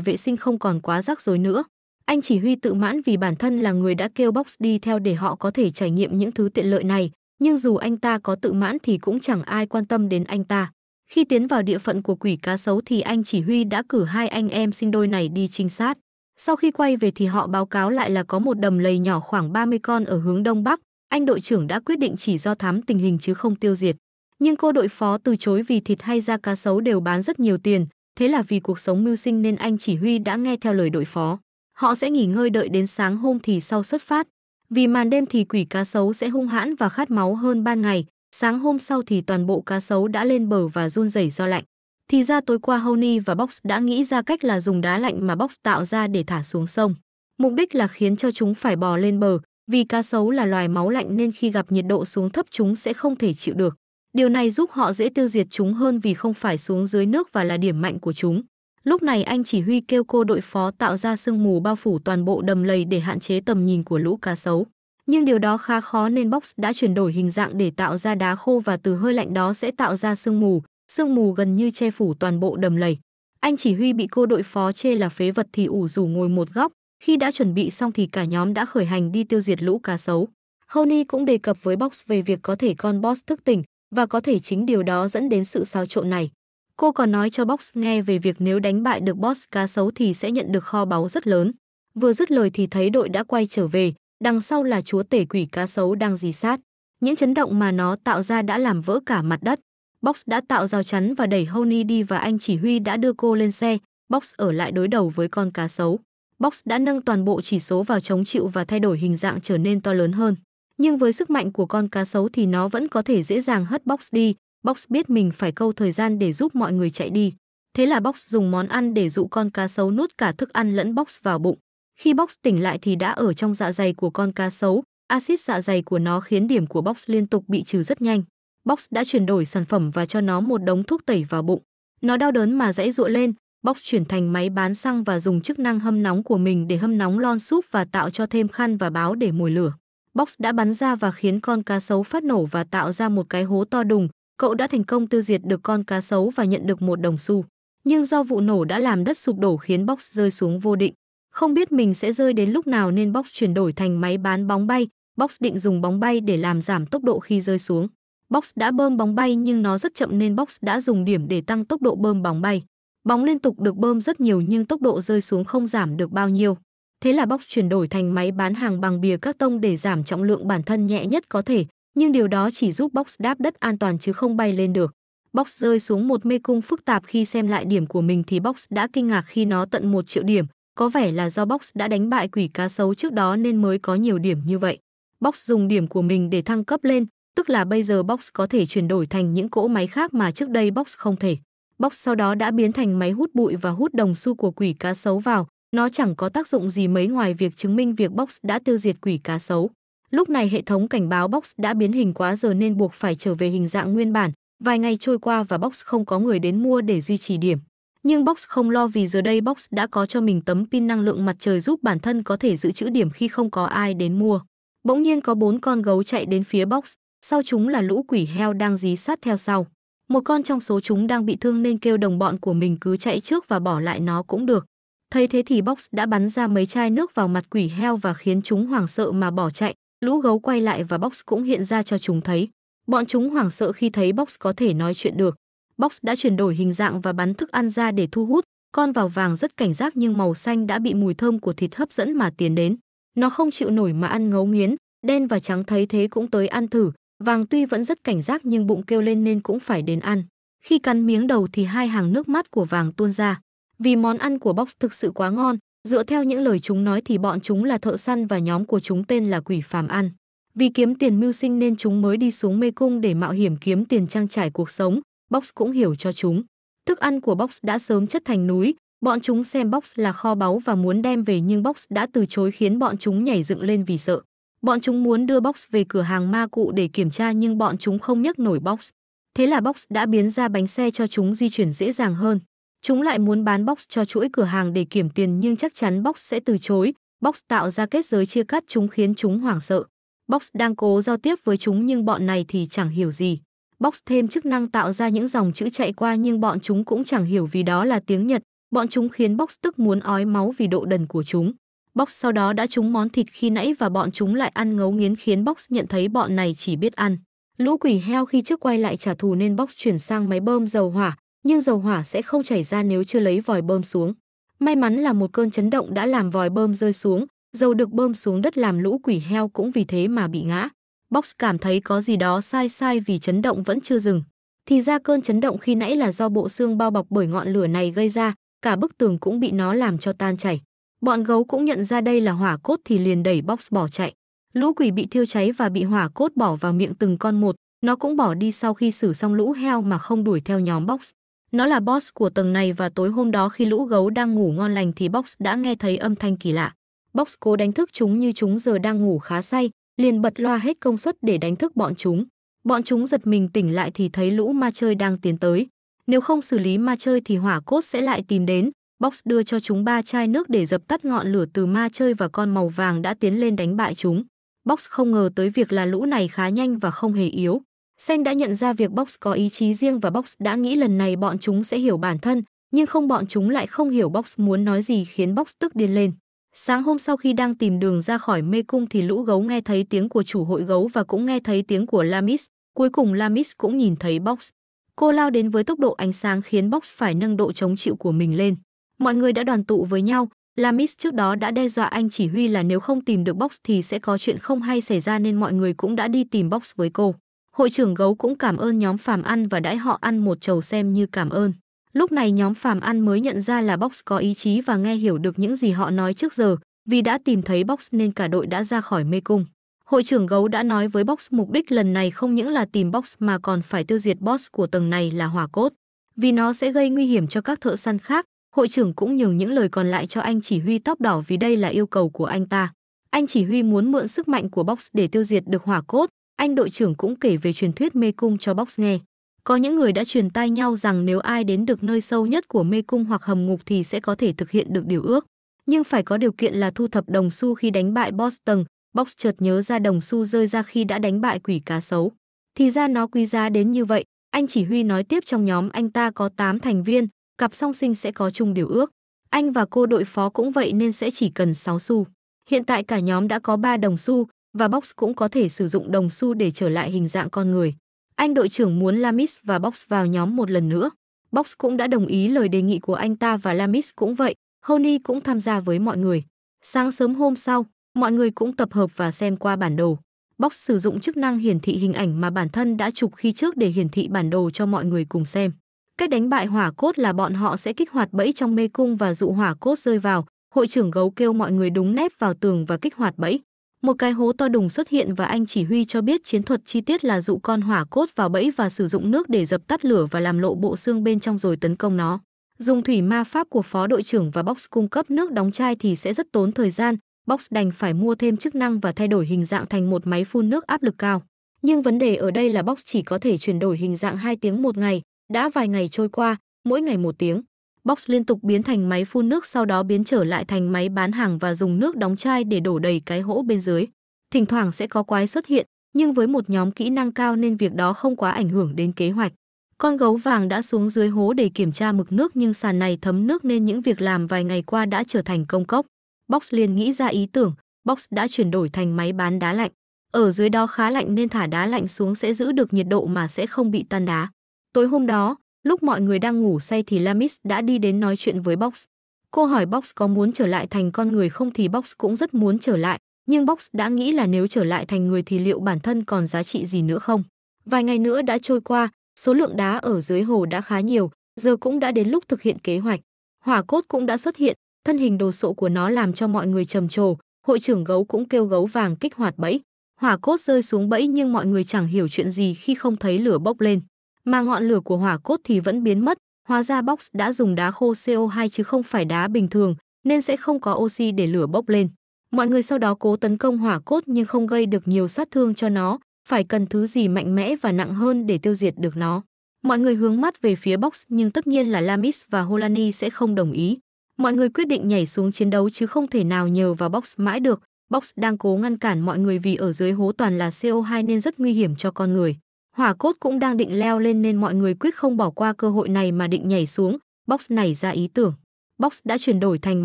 vệ sinh không còn quá rắc rối nữa. Anh chỉ huy tự mãn vì bản thân là người đã kêu Box đi theo để họ có thể trải nghiệm những thứ tiện lợi này, nhưng dù anh ta có tự mãn thì cũng chẳng ai quan tâm đến anh ta. Khi tiến vào địa phận của quỷ cá sấu thì anh chỉ huy đã cử hai anh em sinh đôi này đi trinh sát. Sau khi quay về thì họ báo cáo lại là có một đầm lầy nhỏ khoảng 30 con ở hướng đông bắc, anh đội trưởng đã quyết định chỉ do thám tình hình chứ không tiêu diệt. Nhưng cô đội phó từ chối vì thịt hay da cá sấu đều bán rất nhiều tiền, Thế là vì cuộc sống mưu sinh nên anh chỉ huy đã nghe theo lời đội phó. Họ sẽ nghỉ ngơi đợi đến sáng hôm thì sau xuất phát. Vì màn đêm thì quỷ cá sấu sẽ hung hãn và khát máu hơn ban ngày. Sáng hôm sau thì toàn bộ cá sấu đã lên bờ và run rẩy do lạnh. Thì ra tối qua Honey và Box đã nghĩ ra cách là dùng đá lạnh mà Box tạo ra để thả xuống sông. Mục đích là khiến cho chúng phải bò lên bờ, vì cá sấu là loài máu lạnh nên khi gặp nhiệt độ xuống thấp chúng sẽ không thể chịu được. Điều này giúp họ dễ tiêu diệt chúng hơn vì không phải xuống dưới nước và là điểm mạnh của chúng. Lúc này anh chỉ huy kêu cô đội phó tạo ra sương mù bao phủ toàn bộ đầm lầy để hạn chế tầm nhìn của lũ cá sấu. Nhưng điều đó khá khó nên Box đã chuyển đổi hình dạng để tạo ra đá khô và từ hơi lạnh đó sẽ tạo ra sương mù, sương mù gần như che phủ toàn bộ đầm lầy. Anh chỉ huy bị cô đội phó chê là phế vật thì ủ rủ ngồi một góc, khi đã chuẩn bị xong thì cả nhóm đã khởi hành đi tiêu diệt lũ cá sấu. Honey cũng đề cập với Box về việc có thể con Boss thức tỉnh, và có thể chính điều đó dẫn đến sự xáo trộn này. Cô còn nói cho Box nghe về việc nếu đánh bại được boss cá sấu thì sẽ nhận được kho báu rất lớn. Vừa dứt lời thì thấy đội đã quay trở về, đằng sau là chúa tể quỷ cá sấu đang dì sát. Những chấn động mà nó tạo ra đã làm vỡ cả mặt đất. Box đã tạo rào chắn và đẩy Honey đi và anh chỉ huy đã đưa cô lên xe. Box ở lại đối đầu với con cá sấu. Box đã nâng toàn bộ chỉ số vào chống chịu và thay đổi hình dạng trở nên to lớn hơn nhưng với sức mạnh của con cá sấu thì nó vẫn có thể dễ dàng hất Box đi. Box biết mình phải câu thời gian để giúp mọi người chạy đi. Thế là Box dùng món ăn để dụ con cá sấu nuốt cả thức ăn lẫn Box vào bụng. Khi Box tỉnh lại thì đã ở trong dạ dày của con cá sấu, axit dạ dày của nó khiến điểm của Box liên tục bị trừ rất nhanh. Box đã chuyển đổi sản phẩm và cho nó một đống thuốc tẩy vào bụng. Nó đau đớn mà dãy dụa lên, Box chuyển thành máy bán xăng và dùng chức năng hâm nóng của mình để hâm nóng lon súp và tạo cho thêm khăn và báo để mồi lửa. Box đã bắn ra và khiến con cá sấu phát nổ và tạo ra một cái hố to đùng. Cậu đã thành công tiêu diệt được con cá sấu và nhận được một đồng xu. Nhưng do vụ nổ đã làm đất sụp đổ khiến Box rơi xuống vô định. Không biết mình sẽ rơi đến lúc nào nên Box chuyển đổi thành máy bán bóng bay. Box định dùng bóng bay để làm giảm tốc độ khi rơi xuống. Box đã bơm bóng bay nhưng nó rất chậm nên Box đã dùng điểm để tăng tốc độ bơm bóng bay. Bóng liên tục được bơm rất nhiều nhưng tốc độ rơi xuống không giảm được bao nhiêu. Thế là box chuyển đổi thành máy bán hàng bằng bìa các tông để giảm trọng lượng bản thân nhẹ nhất có thể, nhưng điều đó chỉ giúp box đáp đất an toàn chứ không bay lên được. Box rơi xuống một mê cung phức tạp khi xem lại điểm của mình thì Box đã kinh ngạc khi nó tận một triệu điểm. Có vẻ là do Box đã đánh bại quỷ cá sấu trước đó nên mới có nhiều điểm như vậy. Box dùng điểm của mình để thăng cấp lên, tức là bây giờ Box có thể chuyển đổi thành những cỗ máy khác mà trước đây Box không thể. Box sau đó đã biến thành máy hút bụi và hút đồng xu của quỷ cá sấu vào, nó chẳng có tác dụng gì mấy ngoài việc chứng minh việc Box đã tiêu diệt quỷ cá sấu. Lúc này hệ thống cảnh báo Box đã biến hình quá giờ nên buộc phải trở về hình dạng nguyên bản. Vài ngày trôi qua và Box không có người đến mua để duy trì điểm. Nhưng Box không lo vì giờ đây Box đã có cho mình tấm pin năng lượng mặt trời giúp bản thân có thể giữ chữ điểm khi không có ai đến mua. Bỗng nhiên có bốn con gấu chạy đến phía Box, sau chúng là lũ quỷ heo đang dí sát theo sau. Một con trong số chúng đang bị thương nên kêu đồng bọn của mình cứ chạy trước và bỏ lại nó cũng được. Thấy thế thì Box đã bắn ra mấy chai nước vào mặt quỷ heo và khiến chúng hoảng sợ mà bỏ chạy. Lũ gấu quay lại và Box cũng hiện ra cho chúng thấy. Bọn chúng hoảng sợ khi thấy Box có thể nói chuyện được. Box đã chuyển đổi hình dạng và bắn thức ăn ra để thu hút. Con vào vàng rất cảnh giác nhưng màu xanh đã bị mùi thơm của thịt hấp dẫn mà tiến đến. Nó không chịu nổi mà ăn ngấu nghiến, đen và trắng thấy thế cũng tới ăn thử. Vàng tuy vẫn rất cảnh giác nhưng bụng kêu lên nên cũng phải đến ăn. Khi cắn miếng đầu thì hai hàng nước mắt của vàng tuôn ra vì món ăn của Box thực sự quá ngon, dựa theo những lời chúng nói thì bọn chúng là thợ săn và nhóm của chúng tên là quỷ phàm ăn. Vì kiếm tiền mưu sinh nên chúng mới đi xuống mê cung để mạo hiểm kiếm tiền trang trải cuộc sống, Box cũng hiểu cho chúng. Thức ăn của Box đã sớm chất thành núi, bọn chúng xem Box là kho báu và muốn đem về nhưng Box đã từ chối khiến bọn chúng nhảy dựng lên vì sợ. Bọn chúng muốn đưa Box về cửa hàng ma cụ để kiểm tra nhưng bọn chúng không nhấc nổi Box. Thế là Box đã biến ra bánh xe cho chúng di chuyển dễ dàng hơn. Chúng lại muốn bán box cho chuỗi cửa hàng để kiểm tiền nhưng chắc chắn box sẽ từ chối. Box tạo ra kết giới chia cắt chúng khiến chúng hoảng sợ. Box đang cố giao tiếp với chúng nhưng bọn này thì chẳng hiểu gì. Box thêm chức năng tạo ra những dòng chữ chạy qua nhưng bọn chúng cũng chẳng hiểu vì đó là tiếng Nhật. Bọn chúng khiến Box tức muốn ói máu vì độ đần của chúng. Box sau đó đã trúng món thịt khi nãy và bọn chúng lại ăn ngấu nghiến khiến Box nhận thấy bọn này chỉ biết ăn. Lũ quỷ heo khi trước quay lại trả thù nên Box chuyển sang máy bơm dầu hỏa, nhưng dầu hỏa sẽ không chảy ra nếu chưa lấy vòi bơm xuống. May mắn là một cơn chấn động đã làm vòi bơm rơi xuống, dầu được bơm xuống đất làm lũ quỷ heo cũng vì thế mà bị ngã. Box cảm thấy có gì đó sai sai vì chấn động vẫn chưa dừng. Thì ra cơn chấn động khi nãy là do bộ xương bao bọc bởi ngọn lửa này gây ra, cả bức tường cũng bị nó làm cho tan chảy. Bọn gấu cũng nhận ra đây là hỏa cốt thì liền đẩy Box bỏ chạy. Lũ quỷ bị thiêu cháy và bị hỏa cốt bỏ vào miệng từng con một, nó cũng bỏ đi sau khi xử xong lũ heo mà không đuổi theo nhóm Box. Nó là boss của tầng này và tối hôm đó khi lũ gấu đang ngủ ngon lành thì Box đã nghe thấy âm thanh kỳ lạ. Box cố đánh thức chúng như chúng giờ đang ngủ khá say, liền bật loa hết công suất để đánh thức bọn chúng. Bọn chúng giật mình tỉnh lại thì thấy lũ ma chơi đang tiến tới. Nếu không xử lý ma chơi thì hỏa cốt sẽ lại tìm đến. Box đưa cho chúng ba chai nước để dập tắt ngọn lửa từ ma chơi và con màu vàng đã tiến lên đánh bại chúng. Box không ngờ tới việc là lũ này khá nhanh và không hề yếu. Sen đã nhận ra việc Box có ý chí riêng và Box đã nghĩ lần này bọn chúng sẽ hiểu bản thân, nhưng không bọn chúng lại không hiểu Box muốn nói gì khiến Box tức điên lên. Sáng hôm sau khi đang tìm đường ra khỏi mê cung thì lũ gấu nghe thấy tiếng của chủ hội gấu và cũng nghe thấy tiếng của Lamis. Cuối cùng Lamis cũng nhìn thấy Box. Cô lao đến với tốc độ ánh sáng khiến Box phải nâng độ chống chịu của mình lên. Mọi người đã đoàn tụ với nhau. Lamis trước đó đã đe dọa anh chỉ huy là nếu không tìm được Box thì sẽ có chuyện không hay xảy ra nên mọi người cũng đã đi tìm Box với cô. Hội trưởng gấu cũng cảm ơn nhóm phàm ăn và đãi họ ăn một chầu xem như cảm ơn. Lúc này nhóm phàm ăn mới nhận ra là Box có ý chí và nghe hiểu được những gì họ nói trước giờ, vì đã tìm thấy Box nên cả đội đã ra khỏi mê cung. Hội trưởng gấu đã nói với Box mục đích lần này không những là tìm Box mà còn phải tiêu diệt boss của tầng này là hỏa cốt. Vì nó sẽ gây nguy hiểm cho các thợ săn khác, hội trưởng cũng nhường những lời còn lại cho anh chỉ huy tóc đỏ vì đây là yêu cầu của anh ta. Anh chỉ huy muốn mượn sức mạnh của Box để tiêu diệt được hỏa cốt, anh đội trưởng cũng kể về truyền thuyết mê cung cho Box nghe. Có những người đã truyền tai nhau rằng nếu ai đến được nơi sâu nhất của mê cung hoặc hầm ngục thì sẽ có thể thực hiện được điều ước, nhưng phải có điều kiện là thu thập đồng xu khi đánh bại boss tầng. Box chợt nhớ ra đồng xu rơi ra khi đã đánh bại quỷ cá sấu. Thì ra nó quý giá đến như vậy, anh chỉ huy nói tiếp trong nhóm anh ta có 8 thành viên, cặp song sinh sẽ có chung điều ước. Anh và cô đội phó cũng vậy nên sẽ chỉ cần 6 xu. Hiện tại cả nhóm đã có 3 đồng xu, và Box cũng có thể sử dụng đồng xu để trở lại hình dạng con người. Anh đội trưởng muốn Lamis và Box vào nhóm một lần nữa. Box cũng đã đồng ý lời đề nghị của anh ta và Lamis cũng vậy, Honey cũng tham gia với mọi người. Sáng sớm hôm sau, mọi người cũng tập hợp và xem qua bản đồ. Box sử dụng chức năng hiển thị hình ảnh mà bản thân đã chụp khi trước để hiển thị bản đồ cho mọi người cùng xem. Cách đánh bại hỏa cốt là bọn họ sẽ kích hoạt bẫy trong mê cung và dụ hỏa cốt rơi vào. Hội trưởng gấu kêu mọi người đúng nép vào tường và kích hoạt bẫy. Một cái hố to đùng xuất hiện và anh chỉ huy cho biết chiến thuật chi tiết là dụ con hỏa cốt vào bẫy và sử dụng nước để dập tắt lửa và làm lộ bộ xương bên trong rồi tấn công nó. Dùng thủy ma pháp của phó đội trưởng và box cung cấp nước đóng chai thì sẽ rất tốn thời gian, box đành phải mua thêm chức năng và thay đổi hình dạng thành một máy phun nước áp lực cao. Nhưng vấn đề ở đây là box chỉ có thể chuyển đổi hình dạng 2 tiếng một ngày, đã vài ngày trôi qua, mỗi ngày một tiếng. Box liên tục biến thành máy phun nước sau đó biến trở lại thành máy bán hàng và dùng nước đóng chai để đổ đầy cái hỗ bên dưới. Thỉnh thoảng sẽ có quái xuất hiện, nhưng với một nhóm kỹ năng cao nên việc đó không quá ảnh hưởng đến kế hoạch. Con gấu vàng đã xuống dưới hố để kiểm tra mực nước nhưng sàn này thấm nước nên những việc làm vài ngày qua đã trở thành công cốc. Box liền nghĩ ra ý tưởng, Box đã chuyển đổi thành máy bán đá lạnh. Ở dưới đó khá lạnh nên thả đá lạnh xuống sẽ giữ được nhiệt độ mà sẽ không bị tan đá. Tối hôm đó, Lúc mọi người đang ngủ say thì Lamis đã đi đến nói chuyện với Box. Cô hỏi Box có muốn trở lại thành con người không thì Box cũng rất muốn trở lại, nhưng Box đã nghĩ là nếu trở lại thành người thì liệu bản thân còn giá trị gì nữa không. Vài ngày nữa đã trôi qua, số lượng đá ở dưới hồ đã khá nhiều, giờ cũng đã đến lúc thực hiện kế hoạch. Hỏa cốt cũng đã xuất hiện, thân hình đồ sộ của nó làm cho mọi người trầm trồ, hội trưởng gấu cũng kêu gấu vàng kích hoạt bẫy. Hỏa cốt rơi xuống bẫy nhưng mọi người chẳng hiểu chuyện gì khi không thấy lửa bốc lên mà ngọn lửa của hỏa cốt thì vẫn biến mất, hóa ra box đã dùng đá khô CO2 chứ không phải đá bình thường, nên sẽ không có oxy để lửa bốc lên. Mọi người sau đó cố tấn công hỏa cốt nhưng không gây được nhiều sát thương cho nó, phải cần thứ gì mạnh mẽ và nặng hơn để tiêu diệt được nó. Mọi người hướng mắt về phía box nhưng tất nhiên là Lamis và Holani sẽ không đồng ý. Mọi người quyết định nhảy xuống chiến đấu chứ không thể nào nhờ vào box mãi được. Box đang cố ngăn cản mọi người vì ở dưới hố toàn là CO2 nên rất nguy hiểm cho con người. Hỏa cốt cũng đang định leo lên nên mọi người quyết không bỏ qua cơ hội này mà định nhảy xuống, Box này ra ý tưởng. Box đã chuyển đổi thành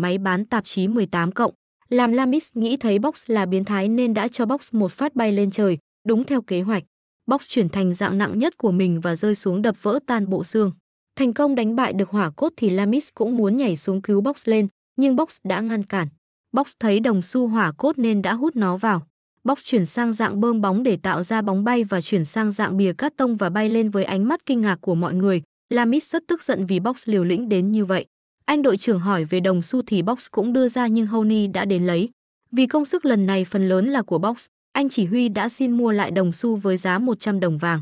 máy bán tạp chí 18 cộng, làm Lamis nghĩ thấy Box là biến thái nên đã cho Box một phát bay lên trời, đúng theo kế hoạch. Box chuyển thành dạng nặng nhất của mình và rơi xuống đập vỡ tan bộ xương. Thành công đánh bại được hỏa cốt thì Lamis cũng muốn nhảy xuống cứu Box lên, nhưng Box đã ngăn cản. Box thấy đồng xu hỏa cốt nên đã hút nó vào. Box chuyển sang dạng bơm bóng để tạo ra bóng bay và chuyển sang dạng bìa cát tông và bay lên với ánh mắt kinh ngạc của mọi người. Lamis rất tức giận vì Box liều lĩnh đến như vậy. Anh đội trưởng hỏi về đồng xu thì Box cũng đưa ra nhưng Honey đã đến lấy. Vì công sức lần này phần lớn là của Box, anh chỉ huy đã xin mua lại đồng xu với giá 100 đồng vàng.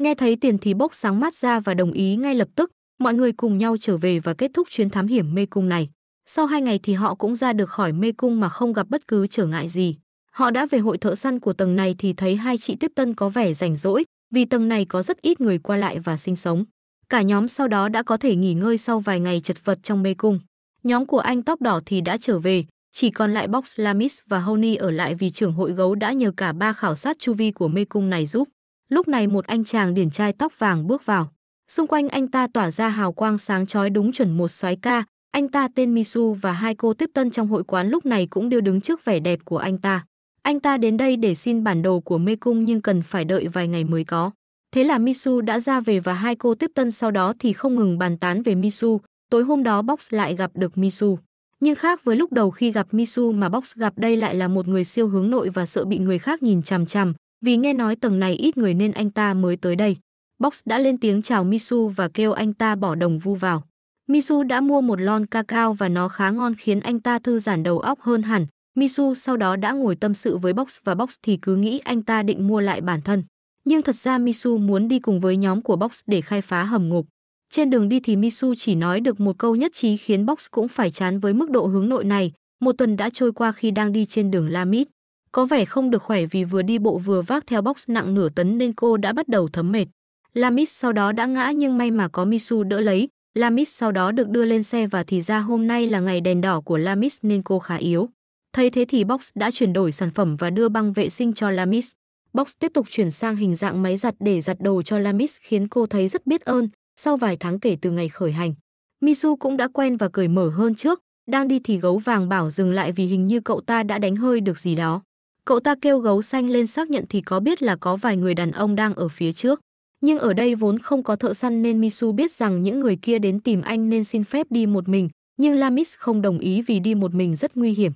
Nghe thấy tiền thì Box sáng mắt ra và đồng ý ngay lập tức, mọi người cùng nhau trở về và kết thúc chuyến thám hiểm mê cung này. Sau hai ngày thì họ cũng ra được khỏi mê cung mà không gặp bất cứ trở ngại gì. Họ đã về hội thợ săn của tầng này thì thấy hai chị tiếp tân có vẻ rảnh rỗi, vì tầng này có rất ít người qua lại và sinh sống. Cả nhóm sau đó đã có thể nghỉ ngơi sau vài ngày chật vật trong mê cung. Nhóm của anh tóc đỏ thì đã trở về, chỉ còn lại Box Lamis và Honey ở lại vì trưởng hội gấu đã nhờ cả ba khảo sát chu vi của mê cung này giúp. Lúc này một anh chàng điển trai tóc vàng bước vào. Xung quanh anh ta tỏa ra hào quang sáng chói đúng chuẩn một soái ca, anh ta tên Misu và hai cô tiếp tân trong hội quán lúc này cũng đều đứng trước vẻ đẹp của anh ta. Anh ta đến đây để xin bản đồ của mê cung nhưng cần phải đợi vài ngày mới có. Thế là Misu đã ra về và hai cô tiếp tân sau đó thì không ngừng bàn tán về Misu. Tối hôm đó Box lại gặp được Misu. Nhưng khác với lúc đầu khi gặp Misu mà Box gặp đây lại là một người siêu hướng nội và sợ bị người khác nhìn chằm chằm, vì nghe nói tầng này ít người nên anh ta mới tới đây. Box đã lên tiếng chào Misu và kêu anh ta bỏ đồng vu vào. Misu đã mua một lon cacao và nó khá ngon khiến anh ta thư giãn đầu óc hơn hẳn, Misu sau đó đã ngồi tâm sự với Box và Box thì cứ nghĩ anh ta định mua lại bản thân. Nhưng thật ra Misu muốn đi cùng với nhóm của Box để khai phá hầm ngục. Trên đường đi thì Misu chỉ nói được một câu nhất trí khiến Box cũng phải chán với mức độ hướng nội này. Một tuần đã trôi qua khi đang đi trên đường Lamit. Có vẻ không được khỏe vì vừa đi bộ vừa vác theo Box nặng nửa tấn nên cô đã bắt đầu thấm mệt. Lamit sau đó đã ngã nhưng may mà có Misu đỡ lấy. Lamis sau đó được đưa lên xe và thì ra hôm nay là ngày đèn đỏ của Lamis nên cô khá yếu. Thay thế thì Box đã chuyển đổi sản phẩm và đưa băng vệ sinh cho Lamis. Box tiếp tục chuyển sang hình dạng máy giặt để giặt đồ cho Lamis khiến cô thấy rất biết ơn sau vài tháng kể từ ngày khởi hành. Misu cũng đã quen và cởi mở hơn trước, đang đi thì gấu vàng bảo dừng lại vì hình như cậu ta đã đánh hơi được gì đó. Cậu ta kêu gấu xanh lên xác nhận thì có biết là có vài người đàn ông đang ở phía trước. Nhưng ở đây vốn không có thợ săn nên Misu biết rằng những người kia đến tìm anh nên xin phép đi một mình, nhưng Lamis không đồng ý vì đi một mình rất nguy hiểm.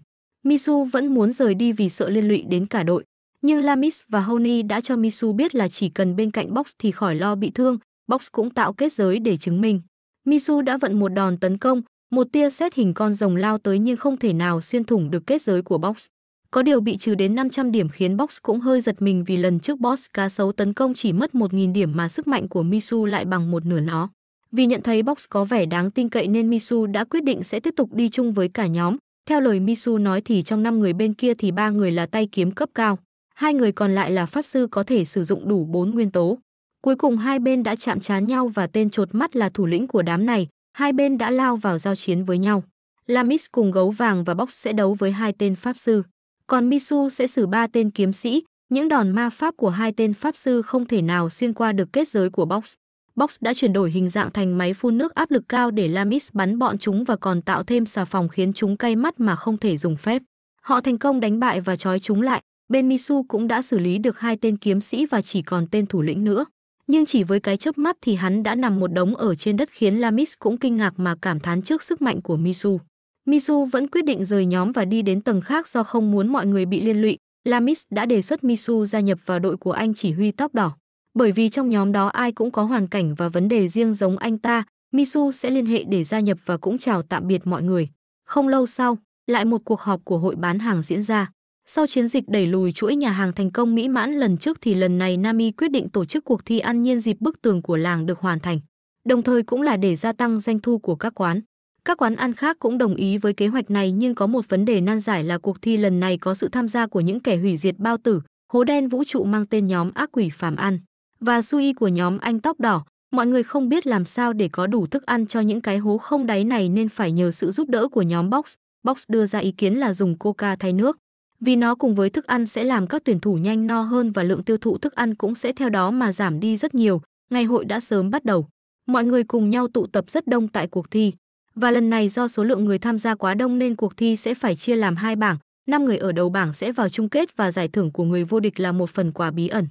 Misu vẫn muốn rời đi vì sợ liên lụy đến cả đội, nhưng Lamis và Honey đã cho Misu biết là chỉ cần bên cạnh Box thì khỏi lo bị thương, Box cũng tạo kết giới để chứng minh. Misu đã vận một đòn tấn công, một tia xét hình con rồng lao tới nhưng không thể nào xuyên thủng được kết giới của Box. Có điều bị trừ đến 500 điểm khiến Box cũng hơi giật mình vì lần trước Boss cá sấu tấn công chỉ mất 1.000 điểm mà sức mạnh của Misu lại bằng một nửa nó. Vì nhận thấy Box có vẻ đáng tin cậy nên Misu đã quyết định sẽ tiếp tục đi chung với cả nhóm, theo lời Misu nói thì trong năm người bên kia thì ba người là tay kiếm cấp cao, hai người còn lại là pháp sư có thể sử dụng đủ bốn nguyên tố. Cuối cùng hai bên đã chạm trán nhau và tên chột mắt là thủ lĩnh của đám này, hai bên đã lao vào giao chiến với nhau. Lamis cùng gấu vàng và Box sẽ đấu với hai tên pháp sư, còn Misu sẽ xử ba tên kiếm sĩ, những đòn ma pháp của hai tên pháp sư không thể nào xuyên qua được kết giới của Box. Box đã chuyển đổi hình dạng thành máy phun nước áp lực cao để Lamis bắn bọn chúng và còn tạo thêm xà phòng khiến chúng cay mắt mà không thể dùng phép. Họ thành công đánh bại và trói chúng lại. Bên Misu cũng đã xử lý được hai tên kiếm sĩ và chỉ còn tên thủ lĩnh nữa. Nhưng chỉ với cái chớp mắt thì hắn đã nằm một đống ở trên đất khiến Lamis cũng kinh ngạc mà cảm thán trước sức mạnh của Misu. Misu vẫn quyết định rời nhóm và đi đến tầng khác do không muốn mọi người bị liên lụy. Lamis đã đề xuất Misu gia nhập vào đội của anh chỉ huy tóc đỏ. Bởi vì trong nhóm đó ai cũng có hoàn cảnh và vấn đề riêng giống anh ta, Misu sẽ liên hệ để gia nhập và cũng chào tạm biệt mọi người. Không lâu sau, lại một cuộc họp của hội bán hàng diễn ra. Sau chiến dịch đẩy lùi chuỗi nhà hàng thành công mỹ mãn lần trước thì lần này Nami quyết định tổ chức cuộc thi ăn nhiên dịp bức tường của làng được hoàn thành, đồng thời cũng là để gia tăng doanh thu của các quán. Các quán ăn khác cũng đồng ý với kế hoạch này nhưng có một vấn đề nan giải là cuộc thi lần này có sự tham gia của những kẻ hủy diệt bao tử, hố đen vũ trụ mang tên nhóm ác quỷ phàm ăn và sui của nhóm anh tóc đỏ, mọi người không biết làm sao để có đủ thức ăn cho những cái hố không đáy này nên phải nhờ sự giúp đỡ của nhóm Box. Box đưa ra ý kiến là dùng coca thay nước, vì nó cùng với thức ăn sẽ làm các tuyển thủ nhanh no hơn và lượng tiêu thụ thức ăn cũng sẽ theo đó mà giảm đi rất nhiều. Ngày hội đã sớm bắt đầu. Mọi người cùng nhau tụ tập rất đông tại cuộc thi. Và lần này do số lượng người tham gia quá đông nên cuộc thi sẽ phải chia làm hai bảng, 5 người ở đầu bảng sẽ vào chung kết và giải thưởng của người vô địch là một phần quà bí ẩn.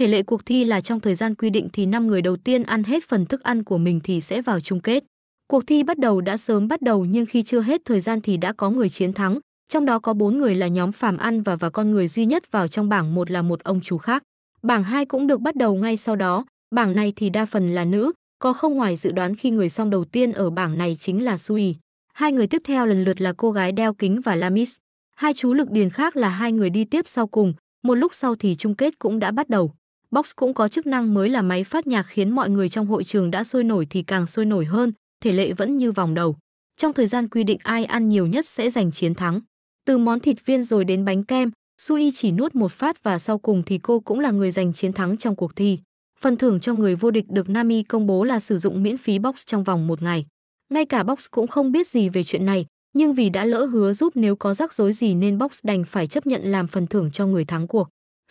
Thể lệ cuộc thi là trong thời gian quy định thì 5 người đầu tiên ăn hết phần thức ăn của mình thì sẽ vào chung kết. Cuộc thi bắt đầu đã sớm bắt đầu nhưng khi chưa hết thời gian thì đã có người chiến thắng, trong đó có 4 người là nhóm phàm Ăn và và con người duy nhất vào trong bảng một là một ông chú khác. Bảng 2 cũng được bắt đầu ngay sau đó, bảng này thì đa phần là nữ, có không ngoài dự đoán khi người song đầu tiên ở bảng này chính là Sui. Hai người tiếp theo lần lượt là cô gái đeo kính và Lamis. Hai chú lực điền khác là hai người đi tiếp sau cùng, một lúc sau thì chung kết cũng đã bắt đầu. Box cũng có chức năng mới là máy phát nhạc khiến mọi người trong hội trường đã sôi nổi thì càng sôi nổi hơn, thể lệ vẫn như vòng đầu. Trong thời gian quy định ai ăn nhiều nhất sẽ giành chiến thắng. Từ món thịt viên rồi đến bánh kem, Sui chỉ nuốt một phát và sau cùng thì cô cũng là người giành chiến thắng trong cuộc thi. Phần thưởng cho người vô địch được Nami công bố là sử dụng miễn phí box trong vòng một ngày. Ngay cả box cũng không biết gì về chuyện này, nhưng vì đã lỡ hứa giúp nếu có rắc rối gì nên box đành phải chấp nhận làm phần thưởng cho người thắng cuộc.